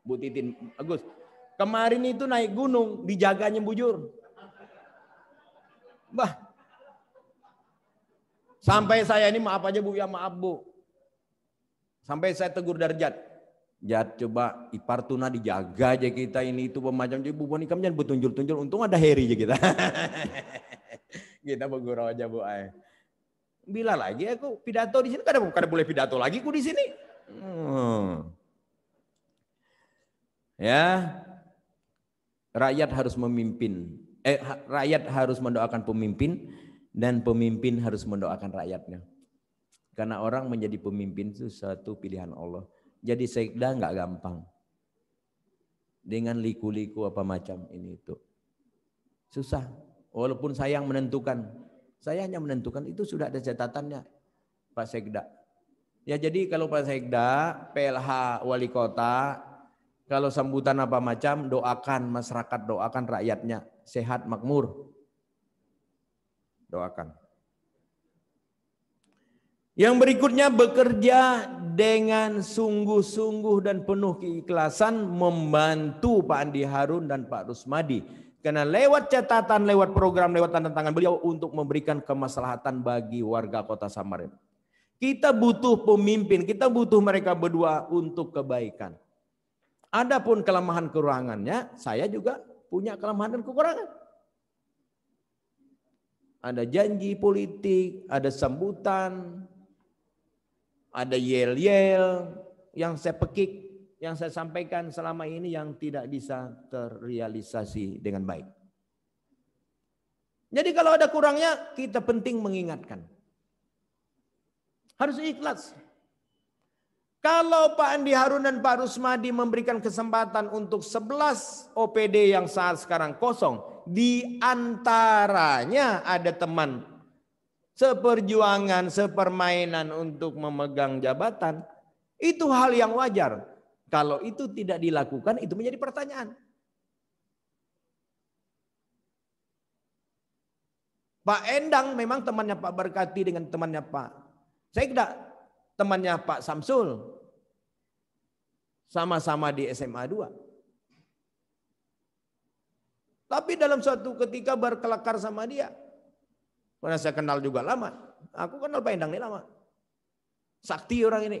Bu Titin, Agus. Kemarin itu naik gunung, dijaganya bujur. Bah, Sampai saya ini maaf aja Bu, ya maaf Bu. Sampai saya tegur darjat. Jat coba ipar tuna dijaga aja kita ini itu pemacam jadi bu ini kamu jangan betunjul-tunjul untung ada Harry aja kita. kita bergurau aja Bu Ay. Bila lagi aku pidato di sini kada, kan kada kan boleh pidato lagi ku di sini. Hmm. Ya. Rakyat harus memimpin. Eh rakyat harus mendoakan pemimpin dan pemimpin harus mendoakan rakyatnya. Karena orang menjadi pemimpin itu satu pilihan Allah. Jadi sekda nggak gampang. Dengan liku-liku apa macam ini itu. Susah. Walaupun saya yang menentukan. Saya hanya menentukan itu sudah ada catatannya. Pak Sekda. Ya jadi kalau Pak Sekda, PLH, wali kota, kalau sambutan apa macam, doakan masyarakat, doakan rakyatnya sehat makmur. Doakan. Yang berikutnya bekerja dengan sungguh-sungguh dan penuh keikhlasan membantu Pak Andi Harun dan Pak Rusmadi. Karena lewat catatan, lewat program, lewat tanda tangan beliau untuk memberikan kemaslahatan bagi warga kota Samarinda. Kita butuh pemimpin, kita butuh mereka berdua untuk kebaikan. Adapun kelemahan kekurangannya, saya juga punya kelemahan dan kekurangan ada janji politik, ada sambutan, ada yel-yel yang saya pekik, yang saya sampaikan selama ini yang tidak bisa terrealisasi dengan baik. Jadi kalau ada kurangnya, kita penting mengingatkan. Harus ikhlas. Kalau Pak Andi Harun dan Pak Rusmadi memberikan kesempatan untuk 11 OPD yang saat sekarang kosong, di antaranya ada teman seperjuangan, sepermainan untuk memegang jabatan. Itu hal yang wajar. Kalau itu tidak dilakukan, itu menjadi pertanyaan. Pak Endang memang temannya Pak Berkati dengan temannya Pak. Saya tidak temannya Pak Samsul. Sama-sama di SMA 2. Tapi dalam suatu ketika berkelakar sama dia. Karena saya kenal juga lama. Aku kenal Pak Endang ini lama. Sakti orang ini.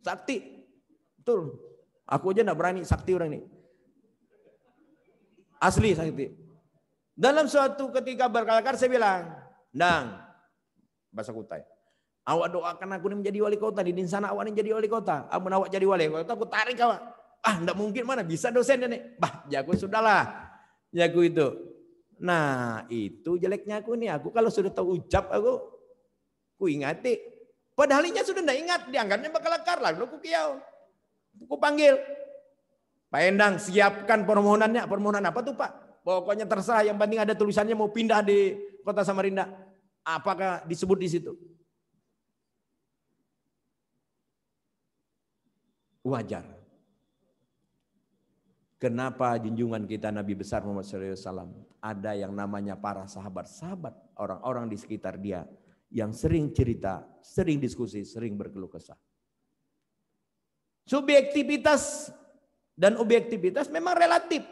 Sakti. Betul. Aku aja gak berani sakti orang ini. Asli sakti. Dalam suatu ketika berkelakar saya bilang, Dang, bahasa kutai. Awak doakan aku ini menjadi wali kota. Di sana awak ini jadi wali kota. Aku awak jadi wali kota, aku tarik awak. Ah, enggak mungkin mana bisa dosen ini. Bah, ya aku sudahlah nyaku itu. Nah itu jeleknya aku nih. Aku kalau sudah tahu ucap aku ku ingati. Padahal sudah tidak ingat. Dianggapnya bakal akar lah. Aku kiau. Aku panggil. Pak Endang siapkan permohonannya. Permohonan apa tuh Pak? Pokoknya terserah. Yang penting ada tulisannya mau pindah di kota Samarinda. Apakah disebut di situ? Wajar. Kenapa junjungan kita Nabi besar Muhammad SAW ada yang namanya para sahabat-sahabat orang-orang di sekitar dia yang sering cerita, sering diskusi, sering berkeluh kesah. Subjektivitas dan objektivitas memang relatif.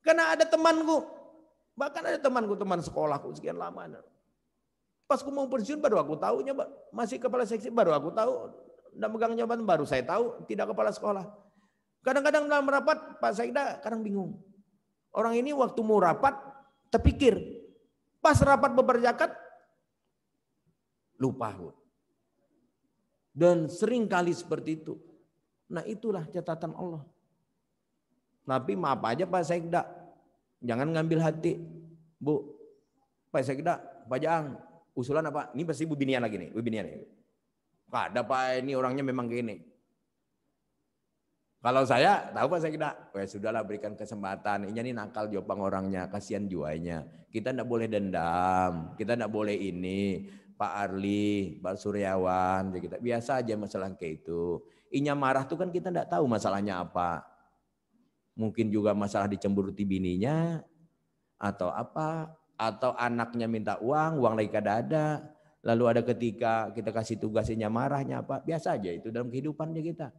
Karena ada temanku, bahkan ada temanku teman sekolahku sekian lama. Pas aku mau pensiun baru aku tahunya, masih kepala seksi baru aku tahu, tidak megang jabatan baru saya tahu, tidak kepala sekolah Kadang-kadang dalam rapat Pak Saida kadang bingung. Orang ini waktu mau rapat terpikir. Pas rapat beberjakat lupa. Dan sering kali seperti itu. Nah itulah catatan Allah. Tapi maaf aja Pak Sekda. Jangan ngambil hati. Bu, Pak Sekda, Pak Jang, usulan apa? Ini pasti Bu Binian lagi nih. Bu Binian. Ada Pak ini orangnya memang gini. Kalau saya, tahu Pak saya tidak. Ya sudahlah berikan kesempatan. Ini nih nakal jopang orangnya, kasihan jiwanya. Kita tidak boleh dendam, kita tidak boleh ini. Pak Arli, Pak Suryawan, ya kita biasa aja masalah kayak itu. Inya marah tuh kan kita tidak tahu masalahnya apa. Mungkin juga masalah dicemburuti bininya atau apa atau anaknya minta uang, uang lagi kada ada. Lalu ada ketika kita kasih tugasnya marahnya apa, biasa aja itu dalam kehidupannya kita.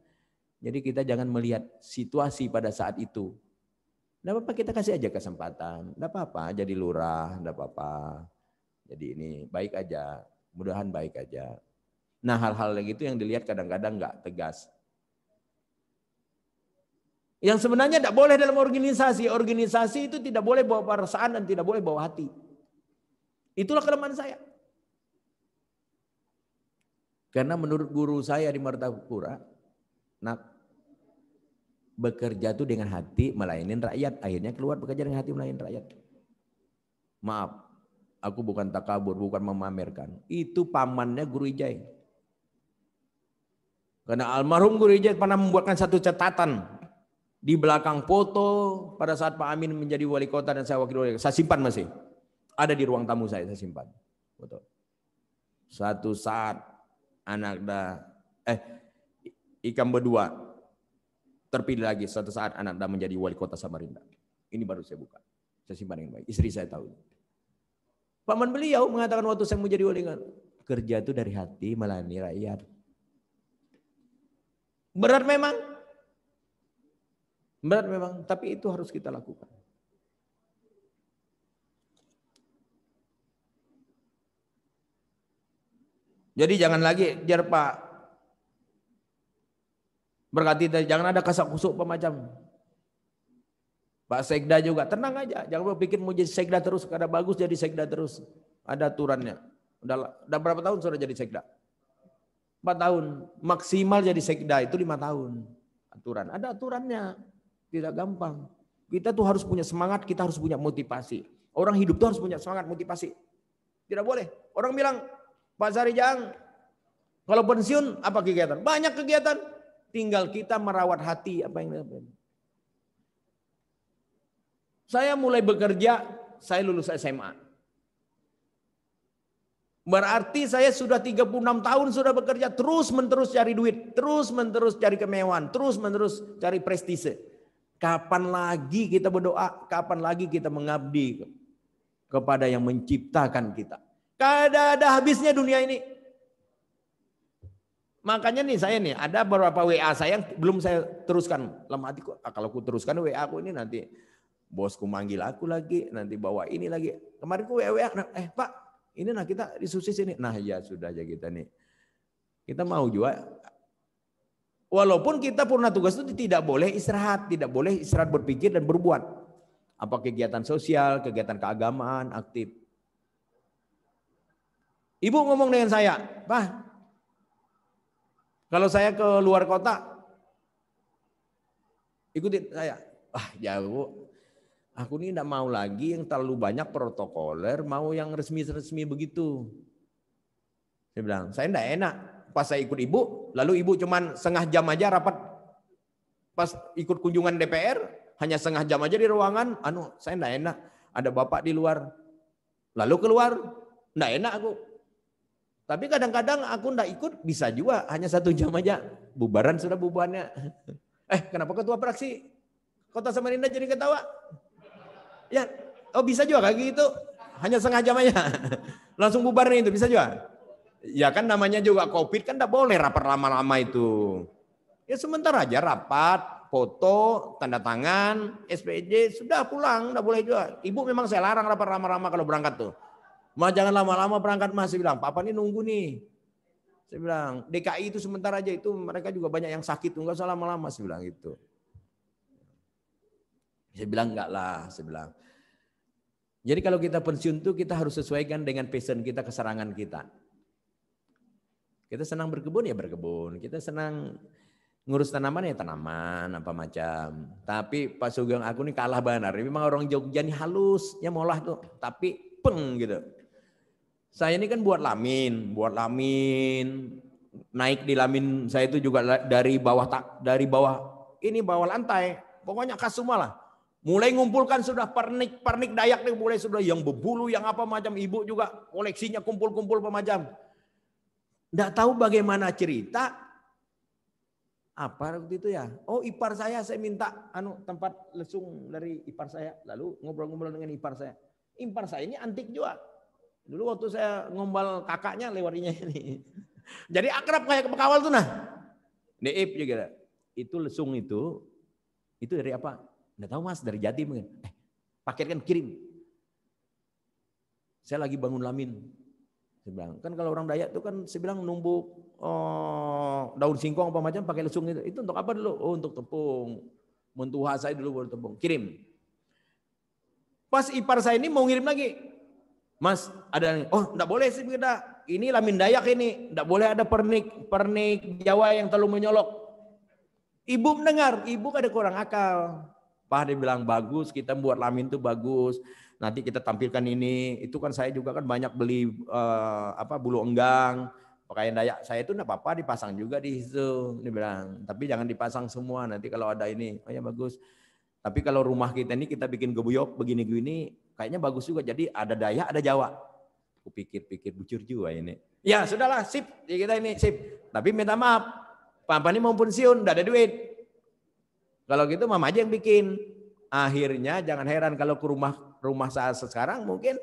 Jadi kita jangan melihat situasi pada saat itu. Tidak apa-apa kita kasih aja kesempatan. Tidak apa-apa jadi lurah, tidak apa-apa. Jadi ini baik aja, mudahan baik aja. Nah hal-hal yang itu yang dilihat kadang-kadang nggak tegas. Yang sebenarnya tidak boleh dalam organisasi. Organisasi itu tidak boleh bawa perasaan dan tidak boleh bawa hati. Itulah kelemahan saya. Karena menurut guru saya di Martapura, nak bekerja tuh dengan hati melayani rakyat. Akhirnya keluar bekerja dengan hati melayani rakyat. Maaf, aku bukan takabur, bukan memamerkan. Itu pamannya Guru Ijai. Karena almarhum Guru Ijai pernah membuatkan satu catatan di belakang foto pada saat Pak Amin menjadi wali kota dan saya wakil wali kota. Saya simpan masih. Ada di ruang tamu saya, saya simpan. Foto. Satu saat anak dah eh ikam berdua terpilih lagi suatu saat anak Anda menjadi wali kota Samarinda. Ini baru saya buka. Saya simpan dengan baik. Istri saya tahu. Paman beliau mengatakan waktu saya menjadi wali kota. Kerja itu dari hati melayani rakyat. Berat memang. Berat memang. Tapi itu harus kita lakukan. Jadi jangan lagi jar Pak berarti jangan ada kasak kusuk pemacam. Pak Sekda juga tenang aja, jangan berpikir mau jadi Sekda terus karena bagus jadi Sekda terus. Ada aturannya. Udah, udah berapa tahun sudah jadi Sekda? Empat tahun. Maksimal jadi Sekda itu lima tahun. Aturan. Ada aturannya. Tidak gampang. Kita tuh harus punya semangat, kita harus punya motivasi. Orang hidup tuh harus punya semangat, motivasi. Tidak boleh. Orang bilang, Pak Sarijang, kalau pensiun apa kegiatan? Banyak kegiatan. Tinggal kita merawat hati apa yang dilakukan. Saya mulai bekerja, saya lulus SMA. Berarti saya sudah 36 tahun sudah bekerja terus menerus cari duit, terus menerus cari kemewahan, terus menerus cari prestise. Kapan lagi kita berdoa, kapan lagi kita mengabdi kepada yang menciptakan kita. Kada ada habisnya dunia ini. Makanya nih saya nih ada beberapa WA saya yang belum saya teruskan. Lama hati kok ah, kalau aku teruskan WA aku ini nanti bosku manggil aku lagi, nanti bawa ini lagi. Kemarin aku WA, WA nah, eh Pak, ini nah kita disusi sini. Nah ya sudah aja kita nih. Kita mau juga walaupun kita purna tugas itu tidak boleh istirahat, tidak boleh istirahat berpikir dan berbuat. Apa kegiatan sosial, kegiatan keagamaan, aktif. Ibu ngomong dengan saya, Pak, kalau saya ke luar kota, ikutin saya. Ah jauh, aku ini tidak mau lagi yang terlalu banyak protokoler, mau yang resmi-resmi begitu. Saya bilang, saya tidak enak. Pas saya ikut ibu, lalu ibu cuman setengah jam aja rapat. Pas ikut kunjungan DPR, hanya setengah jam aja di ruangan. Anu, saya tidak enak. Ada bapak di luar. Lalu keluar, tidak enak aku. Tapi kadang-kadang aku ndak ikut bisa juga hanya satu jam aja bubaran sudah bubuannya. Eh kenapa ketua praksi Kota Samarinda jadi ketawa? Ya, oh bisa juga kayak gitu. Hanya setengah jam aja. Langsung bubarnya itu bisa juga. Ya kan namanya juga Covid kan ndak boleh rapat lama-lama itu. Ya sementara aja rapat, foto, tanda tangan, SPJ, sudah pulang, ndak boleh juga. Ibu memang saya larang rapat lama-lama kalau berangkat tuh Ma jangan lama-lama berangkat mas. Saya bilang, papa ini nunggu nih. Saya bilang, DKI itu sementara aja itu mereka juga banyak yang sakit. Enggak usah lama-lama, saya bilang gitu. Saya bilang enggak lah, saya bilang. Jadi kalau kita pensiun tuh kita harus sesuaikan dengan passion kita, keserangan kita. Kita senang berkebun ya berkebun. Kita senang ngurus tanaman ya tanaman apa macam. Tapi Pak Sugeng aku nih kalah banar. Memang orang Jogja nih halusnya molah tuh, tapi peng gitu. Saya ini kan buat lamin, buat lamin, naik di lamin saya itu juga dari bawah tak dari bawah ini bawah lantai, pokoknya khas semua lah. Mulai ngumpulkan sudah pernik pernik dayak nih mulai sudah yang berbulu yang apa macam ibu juga koleksinya kumpul-kumpul pemacam. Tidak tahu bagaimana cerita apa waktu itu ya? Oh ipar saya saya minta anu tempat lesung dari ipar saya lalu ngobrol-ngobrol dengan ipar saya. Ipar saya ini antik juga Dulu waktu saya ngombal kakaknya lewarinya ini. Jadi akrab kayak kepekawal tuh nah. Neib juga. Itu lesung itu, itu dari apa? Nggak tahu mas, dari jati mungkin. Eh, kan kirim. Saya lagi bangun lamin. Saya bilang, kan kalau orang Dayak itu kan saya bilang numbuk oh, eh, daun singkong apa macam pakai lesung itu. Itu untuk apa dulu? Oh untuk tepung. Mentuha saya dulu buat tepung. Kirim. Pas ipar saya ini mau ngirim lagi. Mas, ada oh enggak boleh sih kita. Ini lamin dayak ini, enggak boleh ada pernik pernik Jawa yang terlalu menyolok. Ibu mendengar, ibu ada kurang akal. Pak dia bilang bagus, kita buat lamin tuh bagus. Nanti kita tampilkan ini. Itu kan saya juga kan banyak beli uh, apa bulu enggang, pakaian dayak saya itu enggak apa-apa dipasang juga di situ dia bilang tapi jangan dipasang semua nanti kalau ada ini oh ya bagus tapi kalau rumah kita ini kita bikin gebuyok begini-gini kayaknya bagus juga jadi ada dayak ada jawa Kupikir-pikir bujur juga ini. Ya sudahlah sip, ya kita ini sip. Tapi minta maaf, ini mau pensiun, tidak ada duit. Kalau gitu mama aja yang bikin. Akhirnya jangan heran kalau ke rumah rumah saat sekarang mungkin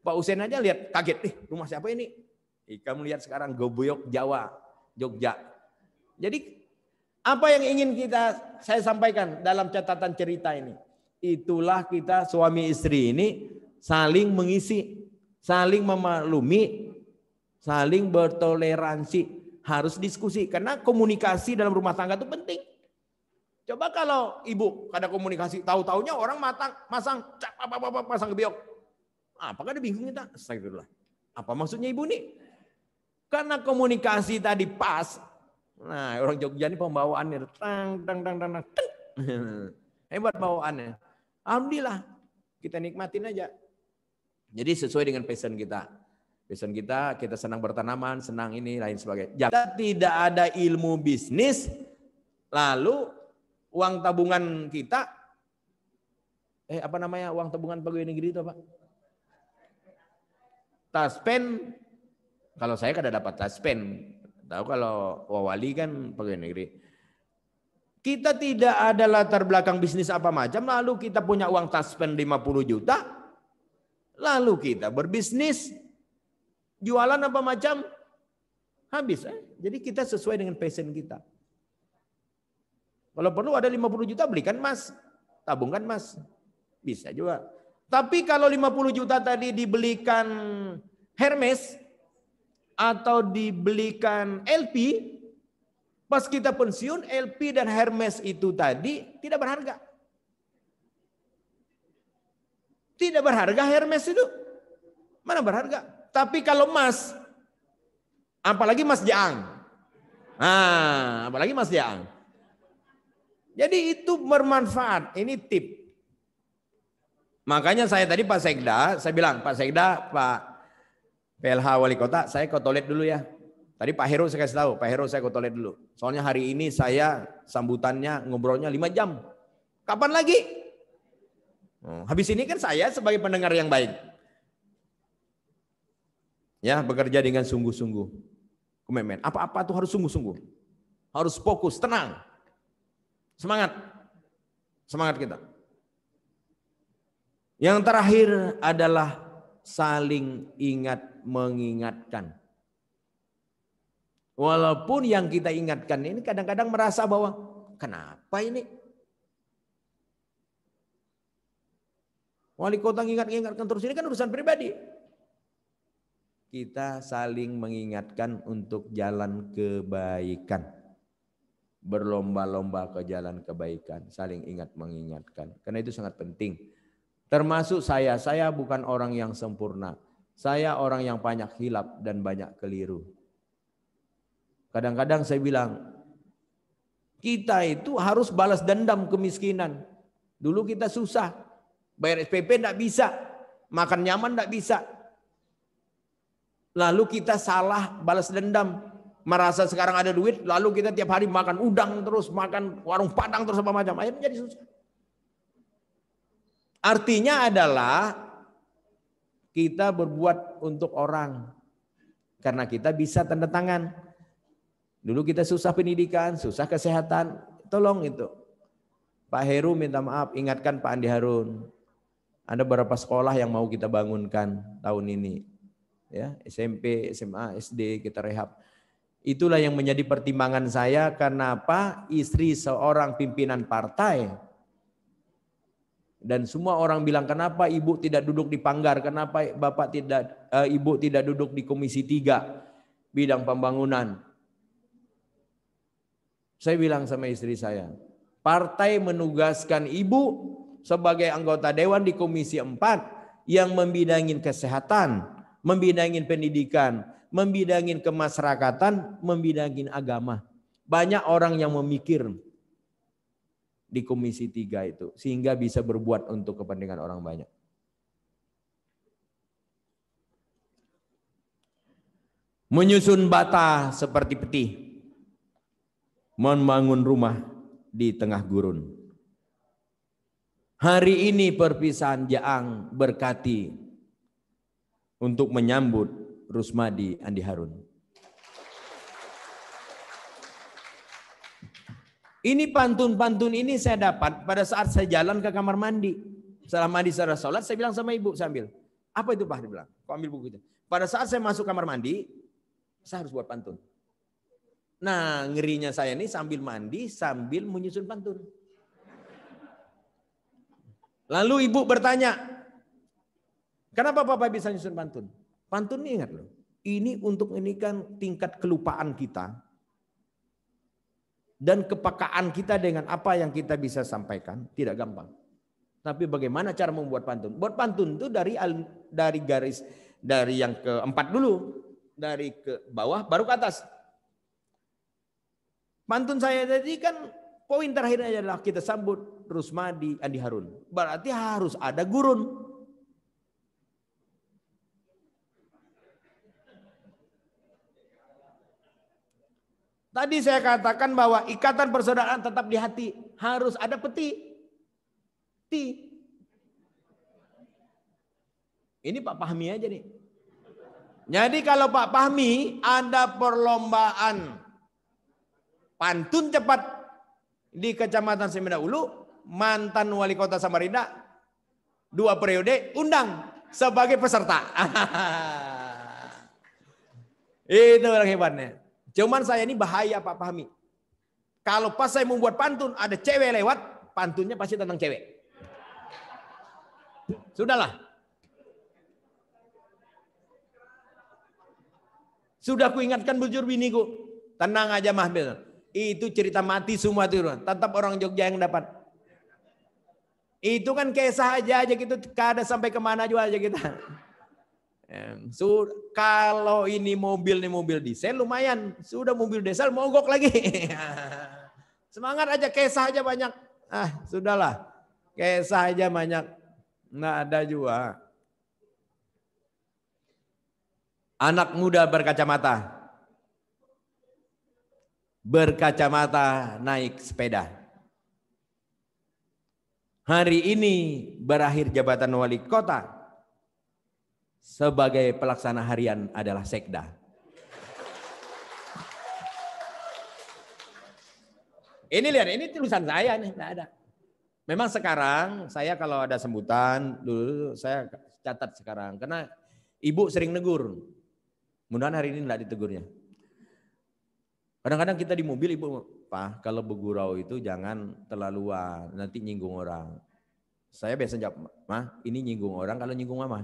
Pak Usen aja lihat kaget nih rumah siapa ini? Ika melihat sekarang Goboyok Jawa, Jogja. Jadi apa yang ingin kita saya sampaikan dalam catatan cerita ini? Itulah kita suami istri ini saling mengisi saling memaklumi, saling bertoleransi, harus diskusi karena komunikasi dalam rumah tangga itu penting. Coba kalau ibu kada komunikasi, tahu-taunya orang matang, masang, cap, apa, apa, pasang kebiok. Apakah dia bingung kita? Astagfirullah. Apa maksudnya ibu nih? Karena komunikasi tadi pas. Nah, orang Jogja ini pembawaannya tang tang tang tang tang. Hebat bawaannya. Alhamdulillah. Kita nikmatin aja. Jadi sesuai dengan passion kita. Passion kita, kita senang bertanaman, senang ini, lain sebagainya. Kita tidak ada ilmu bisnis, lalu uang tabungan kita, eh apa namanya uang tabungan pegawai negeri itu apa? Taspen, kalau saya kada dapat taspen, tahu kalau wawali kan pegawai negeri. Kita tidak ada latar belakang bisnis apa macam, lalu kita punya uang taspen 50 juta, Lalu kita berbisnis, jualan apa macam, habis. Eh? Jadi kita sesuai dengan passion kita. Kalau perlu ada 50 juta belikan emas, tabungkan emas. Bisa juga. Tapi kalau 50 juta tadi dibelikan Hermes atau dibelikan LP, pas kita pensiun LP dan Hermes itu tadi tidak berharga. Tidak berharga Hermes itu. Mana berharga? Tapi kalau emas, apalagi emas jaang. Nah, apalagi emas jaang. Jadi itu bermanfaat. Ini tip. Makanya saya tadi Pak Sekda, saya bilang Pak Sekda, Pak PLH Wali Kota, saya ke toilet dulu ya. Tadi Pak Heru saya kasih tahu, Pak Heru saya ke toilet dulu. Soalnya hari ini saya sambutannya ngobrolnya 5 jam. Kapan lagi? Oh, habis ini kan saya sebagai pendengar yang baik. Ya, bekerja dengan sungguh-sungguh. Komitmen. Apa-apa tuh harus sungguh-sungguh. Harus fokus, tenang. Semangat. Semangat kita. Yang terakhir adalah saling ingat mengingatkan. Walaupun yang kita ingatkan ini kadang-kadang merasa bahwa kenapa ini Wali kota ngingat-ngingatkan terus ini kan urusan pribadi. Kita saling mengingatkan untuk jalan kebaikan. Berlomba-lomba ke jalan kebaikan, saling ingat mengingatkan. Karena itu sangat penting. Termasuk saya, saya bukan orang yang sempurna. Saya orang yang banyak hilap dan banyak keliru. Kadang-kadang saya bilang, kita itu harus balas dendam kemiskinan. Dulu kita susah, Bayar SPP tidak bisa. Makan nyaman tidak bisa. Lalu kita salah balas dendam. Merasa sekarang ada duit, lalu kita tiap hari makan udang terus, makan warung padang terus apa macam. Akhirnya jadi susah. Artinya adalah kita berbuat untuk orang. Karena kita bisa tanda tangan. Dulu kita susah pendidikan, susah kesehatan. Tolong itu. Pak Heru minta maaf, ingatkan Pak Andi Harun. Ada berapa sekolah yang mau kita bangunkan tahun ini? Ya, SMP, SMA, SD kita rehab. Itulah yang menjadi pertimbangan saya kenapa istri seorang pimpinan partai dan semua orang bilang kenapa ibu tidak duduk di Panggar, kenapa bapak tidak e, ibu tidak duduk di Komisi tiga bidang pembangunan. Saya bilang sama istri saya, partai menugaskan ibu sebagai anggota dewan di Komisi 4 yang membidangin kesehatan, membidangin pendidikan, membidangin kemasyarakatan, membidangin agama. Banyak orang yang memikir di Komisi 3 itu sehingga bisa berbuat untuk kepentingan orang banyak. Menyusun bata seperti peti. Membangun rumah di tengah gurun. Hari ini perpisahan Jaang berkati untuk menyambut Rusmadi Andi Harun. Ini pantun-pantun ini saya dapat pada saat saya jalan ke kamar mandi. Setelah mandi, saya sholat, saya bilang sama ibu sambil. Apa itu Pak? Dia bilang, kok ambil buku itu? Pada saat saya masuk kamar mandi, saya harus buat pantun. Nah ngerinya saya ini sambil mandi, sambil menyusun pantun. Lalu ibu bertanya, kenapa bapak bisa nyusun pantun? Pantun ini ingat loh, ini untuk ini kan tingkat kelupaan kita dan kepekaan kita dengan apa yang kita bisa sampaikan tidak gampang. Tapi bagaimana cara membuat pantun? Buat pantun itu dari dari garis dari yang keempat dulu, dari ke bawah baru ke atas. Pantun saya tadi kan poin terakhirnya adalah kita sambut Rusmadi, Andi Harun. Berarti harus ada gurun. Tadi saya katakan bahwa ikatan persaudaraan tetap di hati. Harus ada peti. Ti. Ini Pak Pahmi aja nih. Jadi kalau Pak Pahmi ada perlombaan pantun cepat di Kecamatan Semeda Ulu, mantan wali kota Samarinda dua periode undang sebagai peserta. Itu orang hebatnya. Cuman saya ini bahaya Pak Fahmi. Kalau pas saya membuat pantun ada cewek lewat, pantunnya pasti tentang cewek. Sudahlah. Sudah kuingatkan bujur biniku. Tenang aja Mahmil. Itu cerita mati semua turun. Tetap orang Jogja yang dapat. Itu kan kesa aja aja gitu, kada sampai kemana juga aja kita. So, kalau ini mobil nih mobil diesel lumayan, sudah mobil diesel mogok lagi. Semangat aja kesa aja banyak. Ah, sudahlah. kesa aja banyak. nggak ada juga. Anak muda berkacamata. Berkacamata naik sepeda hari ini berakhir jabatan wali kota sebagai pelaksana harian adalah sekda. Ini lihat, ini tulisan saya nih, enggak ada. Memang sekarang saya kalau ada sembutan dulu saya catat sekarang karena ibu sering negur. Mudah-mudahan hari ini enggak ditegurnya. Kadang-kadang kita di mobil ibu Pak, kalau bergurau itu jangan terlalu terlaluan, nanti nyinggung orang. Saya biasa jawab, Ma, ini nyinggung orang kalau nyinggung mama."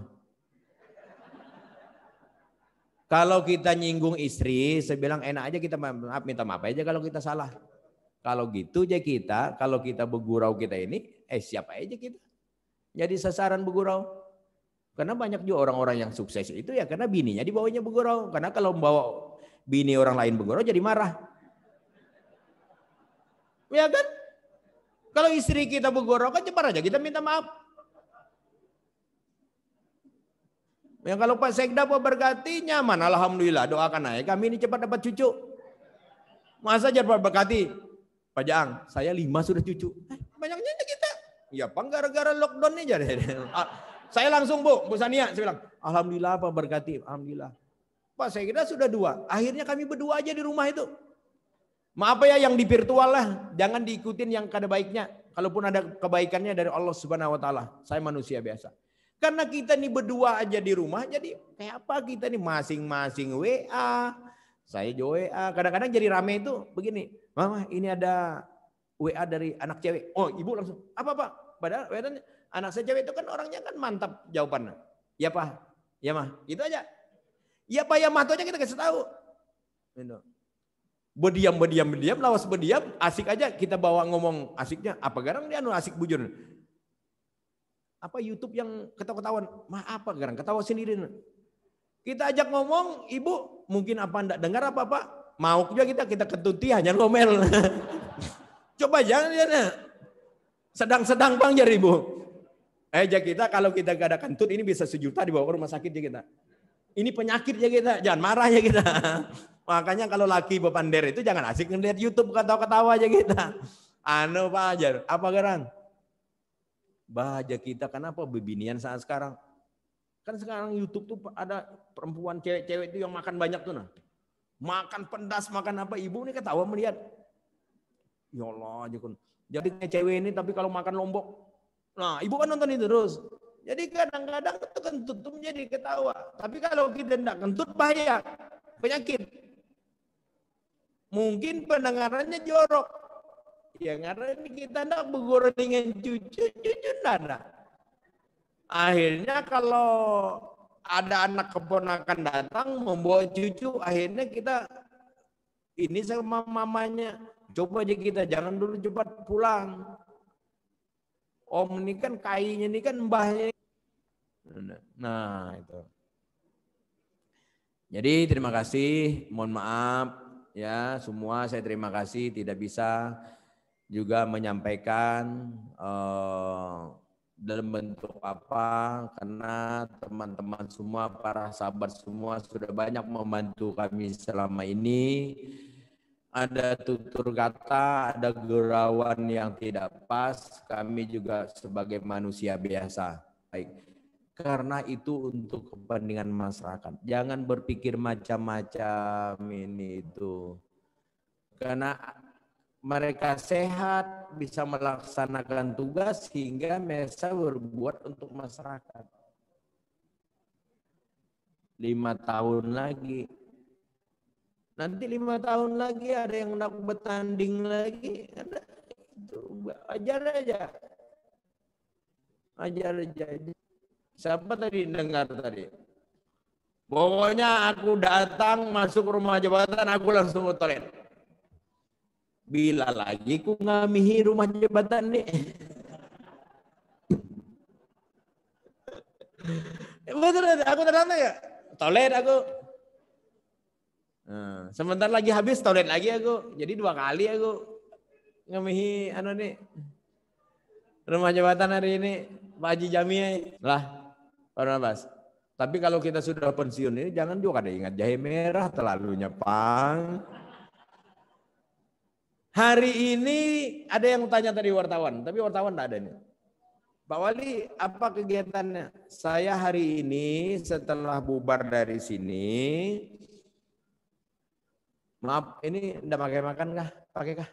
Kalau kita nyinggung istri, saya bilang enak aja kita maaf, minta maaf aja kalau kita salah. Kalau gitu aja kita, kalau kita bergurau kita ini, eh siapa aja kita. Jadi sasaran bergurau. Karena banyak juga orang-orang yang sukses itu ya karena bininya dibawanya bergurau. Karena kalau membawa bini orang lain bergurau jadi marah. Ya kan? Kalau istri kita kan cepat aja kita minta maaf. Yang kalau Pak Sekda mau berkati nyaman, Alhamdulillah doakan aja. Kami ini cepat dapat cucu. Masa aja Pak berkati, Pak Jaang, saya lima sudah cucu. Eh, banyaknya kita. Ya Pak, gara-gara lockdown aja deh. Ah, saya langsung Bu, Bu Sania, saya bilang, Alhamdulillah Pak berkati, Alhamdulillah. Pak, Sekda sudah dua. Akhirnya kami berdua aja di rumah itu. Maaf ya yang di virtual lah, jangan diikutin yang kada baiknya. Kalaupun ada kebaikannya dari Allah Subhanahu wa taala. Saya manusia biasa. Karena kita nih berdua aja di rumah, jadi kayak apa kita nih masing-masing WA, saya jo WA. Kadang-kadang jadi rame itu begini, Mama ini ada WA dari anak cewek. Oh ibu langsung, apa pak? Padahal WA anak saya cewek itu kan orangnya kan mantap jawabannya. Ya pak, ya mah, itu aja. Ya pak, ya mah aja kita kasih tahu. Gitu berdiam berdiam berdiam lawas berdiam asik aja kita bawa ngomong asiknya apa garang dia anu asik bujur apa YouTube yang ketawa-ketahuan mah apa garang ketawa sendiri kita ajak ngomong ibu mungkin apa ndak dengar apa apa mau juga kita kita ketuti hanya ngomel coba jangan ya sedang-sedang bang jadi ibu eh kita kalau kita gak ada kentut ini bisa sejuta dibawa ke rumah sakit ya kita ini penyakit ya kita jangan marah ya kita Makanya kalau laki bapander itu jangan asik ngeliat YouTube ketawa-ketawa aja kita. Anu Pak Ajar, apa geran? Bahaja kita kenapa bebinian saat sekarang? Kan sekarang YouTube tuh ada perempuan cewek-cewek itu yang makan banyak tuh nah. Makan pedas, makan apa. Ibu ini ketawa melihat. Ya Allah, jekun. Jadi cewek ini tapi kalau makan lombok. Nah, ibu kan nonton itu terus. Jadi kadang-kadang itu kentut tuh menjadi ketawa. Tapi kalau kita tidak kentut bahaya, penyakit. Mungkin pendengarannya jorok. Ya karena kita tidak berguru dengan cucu-cucu Nana Akhirnya kalau ada anak keponakan datang membawa cucu, akhirnya kita ini sama mamanya. Coba aja kita, jangan dulu cepat pulang. Om oh, ini kan kainya ini kan mbahnya. Nah itu. Jadi terima kasih, mohon maaf ya semua saya terima kasih tidak bisa juga menyampaikan uh, dalam bentuk apa karena teman-teman semua para sahabat semua sudah banyak membantu kami selama ini ada tutur kata ada gerawan yang tidak pas kami juga sebagai manusia biasa baik karena itu untuk kepentingan masyarakat. Jangan berpikir macam-macam ini itu. Karena mereka sehat, bisa melaksanakan tugas sehingga mereka berbuat untuk masyarakat. Lima tahun lagi. Nanti lima tahun lagi ada yang nak bertanding lagi. itu ajar aja. Ajar aja. Siapa tadi dengar tadi? Pokoknya aku datang masuk rumah jabatan, aku langsung ke toilet. Bila lagi ku ngamihi rumah jabatan nih. Eh, betul, aku datang ya. Toilet aku. Hmm, sebentar lagi habis toilet lagi aku. Jadi dua kali aku ngamihi anu nih. Rumah jabatan hari ini Pak Haji Jami lah Barnabas. Tapi kalau kita sudah pensiun ini jangan juga ada ingat jahe merah terlalu nyepang. Hari ini ada yang tanya tadi wartawan, tapi wartawan tidak ada nih. Pak Wali, apa kegiatannya? Saya hari ini setelah bubar dari sini, maaf ini tidak pakai makan kah? Pakai kah?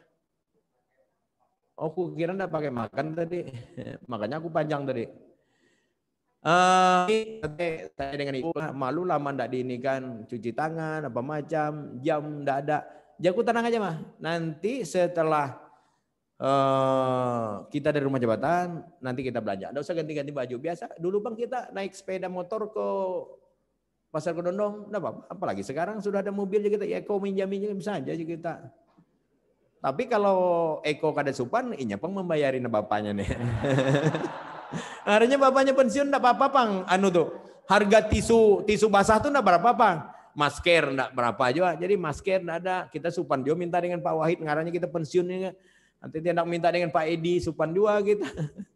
Oh, aku kira tidak pakai makan tadi. Makanya aku panjang tadi. Eh, saya dengan ibu ah, malu lama ndak ini kan cuci tangan apa macam jam ndak ada. Jaku ya, tenang aja mah. Nanti setelah Uh, kita dari rumah jabatan nanti kita belanja. Nggak usah ganti-ganti baju biasa. Dulu bang kita naik sepeda motor ke pasar kedondong, nggak apa-apa. Apalagi sekarang sudah ada mobil kita ya Eko minjamin bisa aja kita. Tapi kalau Eko kada supan, inya peng membayarin bapaknya nih. Harusnya bapaknya pensiun enggak apa-apa, Pang. Anu tuh, harga tisu tisu basah tuh enggak berapa, Pang. Masker enggak berapa aja. Jadi masker enggak ada. Kita supan dia minta dengan Pak Wahid ngaranya kita pensiunnya. Nanti dia enggak minta dengan Pak Edi supan dua kita. Gitu.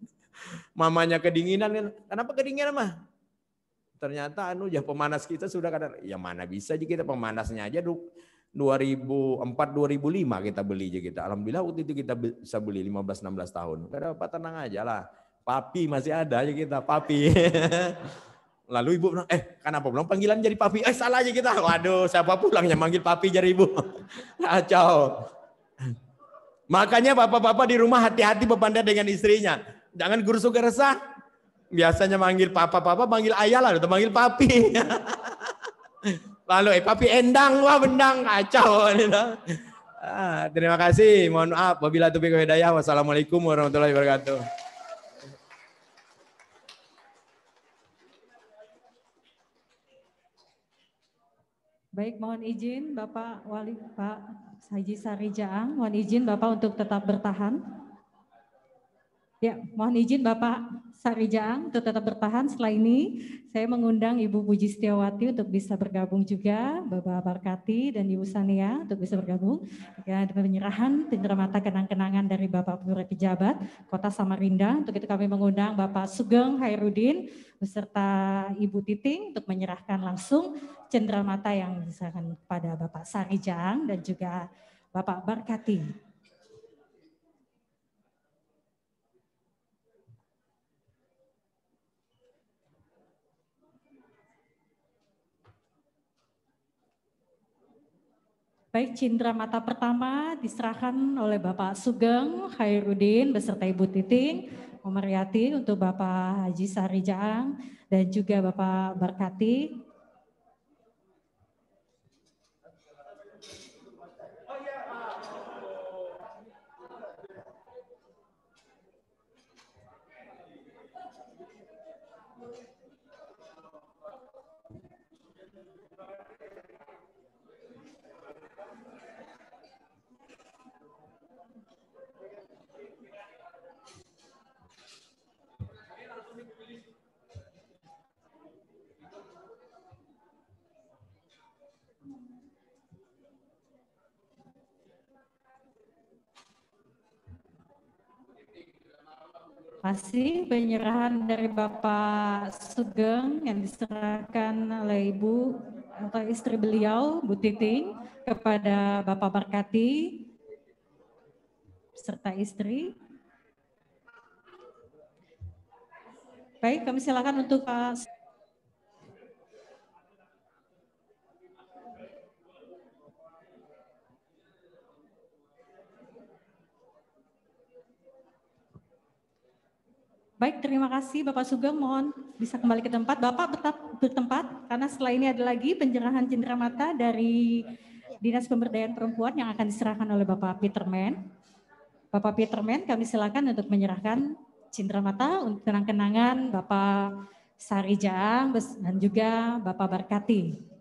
Mamanya kedinginan. Kan, Kenapa kedinginan mah? Ternyata anu ya pemanas kita sudah kadang ya mana bisa aja kita pemanasnya aja duk 2004 2005 kita beli aja kita. Gitu. Alhamdulillah waktu itu kita bisa beli 15 16 tahun. Enggak apa tenang aja lah. Papi masih ada aja kita, papi. Lalu ibu bilang, eh kenapa belum panggilan jadi papi? Eh salah aja kita. Waduh, siapa pulang yang manggil papi jadi ibu? Kacau. Makanya bapak-bapak di rumah hati-hati berpandai dengan istrinya. Jangan guru suka resah Biasanya manggil papa-papa, manggil ayah lah, atau manggil papi. Lalu eh papi endang, wah bendang, kacau. Ah, terima kasih. Mohon maaf. Wabillahi taufiq Wassalamualaikum warahmatullahi wabarakatuh. Baik, mohon izin Bapak Wali Pak Haji Sarijaang, mohon izin Bapak untuk tetap bertahan. Ya, mohon izin Bapak Sarijang untuk tetap bertahan. Setelah ini saya mengundang Ibu Puji Setiawati untuk bisa bergabung juga, Bapak Barkati dan Ibu Sania untuk bisa bergabung. Ya, penyerahan cendera mata kenang-kenangan dari Bapak Bupati Pejabat Kota Samarinda. Untuk itu kami mengundang Bapak Sugeng Hairudin beserta Ibu Titing untuk menyerahkan langsung cendera mata yang diserahkan kepada Bapak Sarijang dan juga Bapak Barkati. Baik, cindera mata pertama diserahkan oleh Bapak Sugeng Hairudin beserta Ibu Titing Yati untuk Bapak Haji Sarijaang dan juga Bapak Berkati Masih penyerahan dari Bapak Sugeng yang diserahkan oleh Ibu atau istri beliau, Bu Titing, kepada Bapak Barkati serta istri. Baik, kami silakan untuk Pak uh, Baik, terima kasih Bapak Sugeng. Mohon bisa kembali ke tempat. Bapak tetap bertempat karena setelah ini ada lagi penjerahan cendera mata dari Dinas Pemberdayaan Perempuan yang akan diserahkan oleh Bapak Peterman. Bapak Peterman, kami silakan untuk menyerahkan cindera mata untuk kenang-kenangan Bapak Sarijang dan juga Bapak Barkati.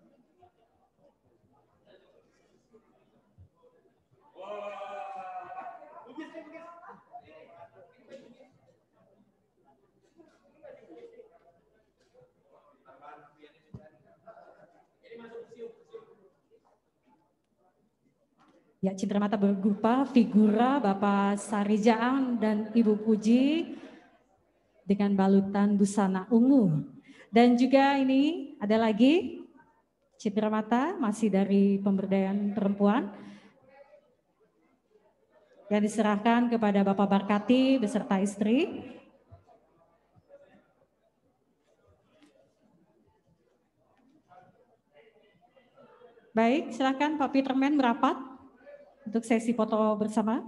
Ya, mata Bergupa, figura Bapak Sarijaan dan Ibu Puji dengan balutan busana ungu. Dan juga ini ada lagi mata masih dari pemberdayaan perempuan yang diserahkan kepada Bapak Barkati beserta istri. Baik, silakan Pak Peterman merapat untuk sesi foto bersama.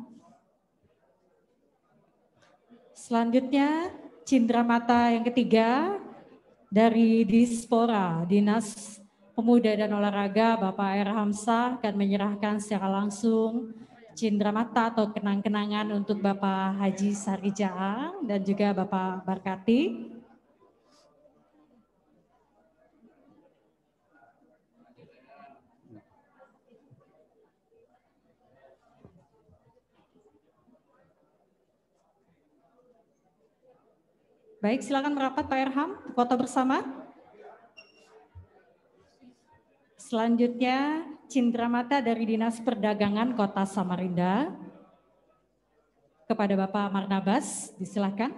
Selanjutnya, cindera mata yang ketiga dari Dispora, Dinas Pemuda dan Olahraga, Bapak Erhamsa Hamsa akan menyerahkan secara langsung cindera mata atau kenang-kenangan untuk Bapak Haji Sarijaang dan juga Bapak Barkati. Baik, silakan merapat Pak Erham, foto bersama. Selanjutnya, Cindra Mata dari Dinas Perdagangan Kota Samarinda. Kepada Bapak Marnabas, disilahkan.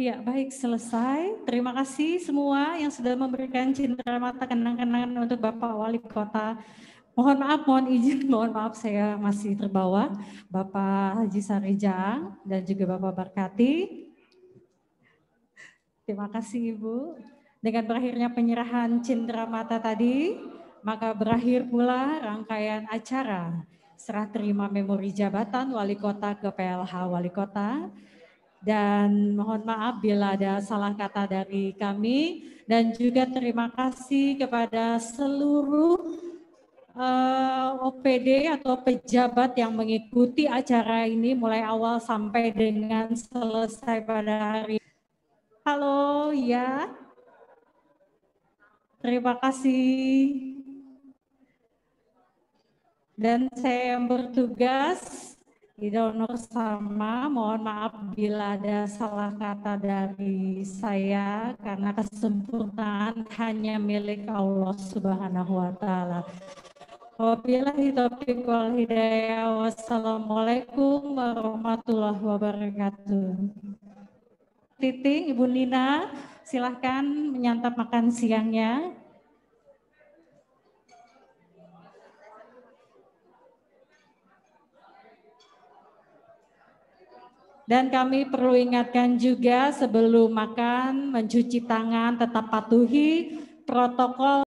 Iya, baik selesai. Terima kasih semua yang sudah memberikan cindera mata kenang-kenangan untuk Bapak Wali Kota. Mohon maaf, mohon izin, mohon maaf saya masih terbawa. Bapak Haji Sarijang dan juga Bapak Barkati. Terima kasih Ibu. Dengan berakhirnya penyerahan cindera mata tadi, maka berakhir pula rangkaian acara serah terima memori jabatan wali kota ke PLH wali kota dan mohon maaf bila ada salah kata dari kami dan juga terima kasih kepada seluruh uh, eh, OPD atau pejabat yang mengikuti acara ini mulai awal sampai dengan selesai pada hari. Halo, ya. Terima kasih. Dan saya yang bertugas Widodo sama. Mohon maaf bila ada salah kata dari saya karena kesempurnaan hanya milik Allah Subhanahu wa taala. Wabillahi taufiq wal hidayah. Wassalamualaikum warahmatullahi wabarakatuh. Titing, Ibu Nina, silahkan menyantap makan siangnya. Dan kami perlu ingatkan juga sebelum makan, mencuci tangan, tetap patuhi protokol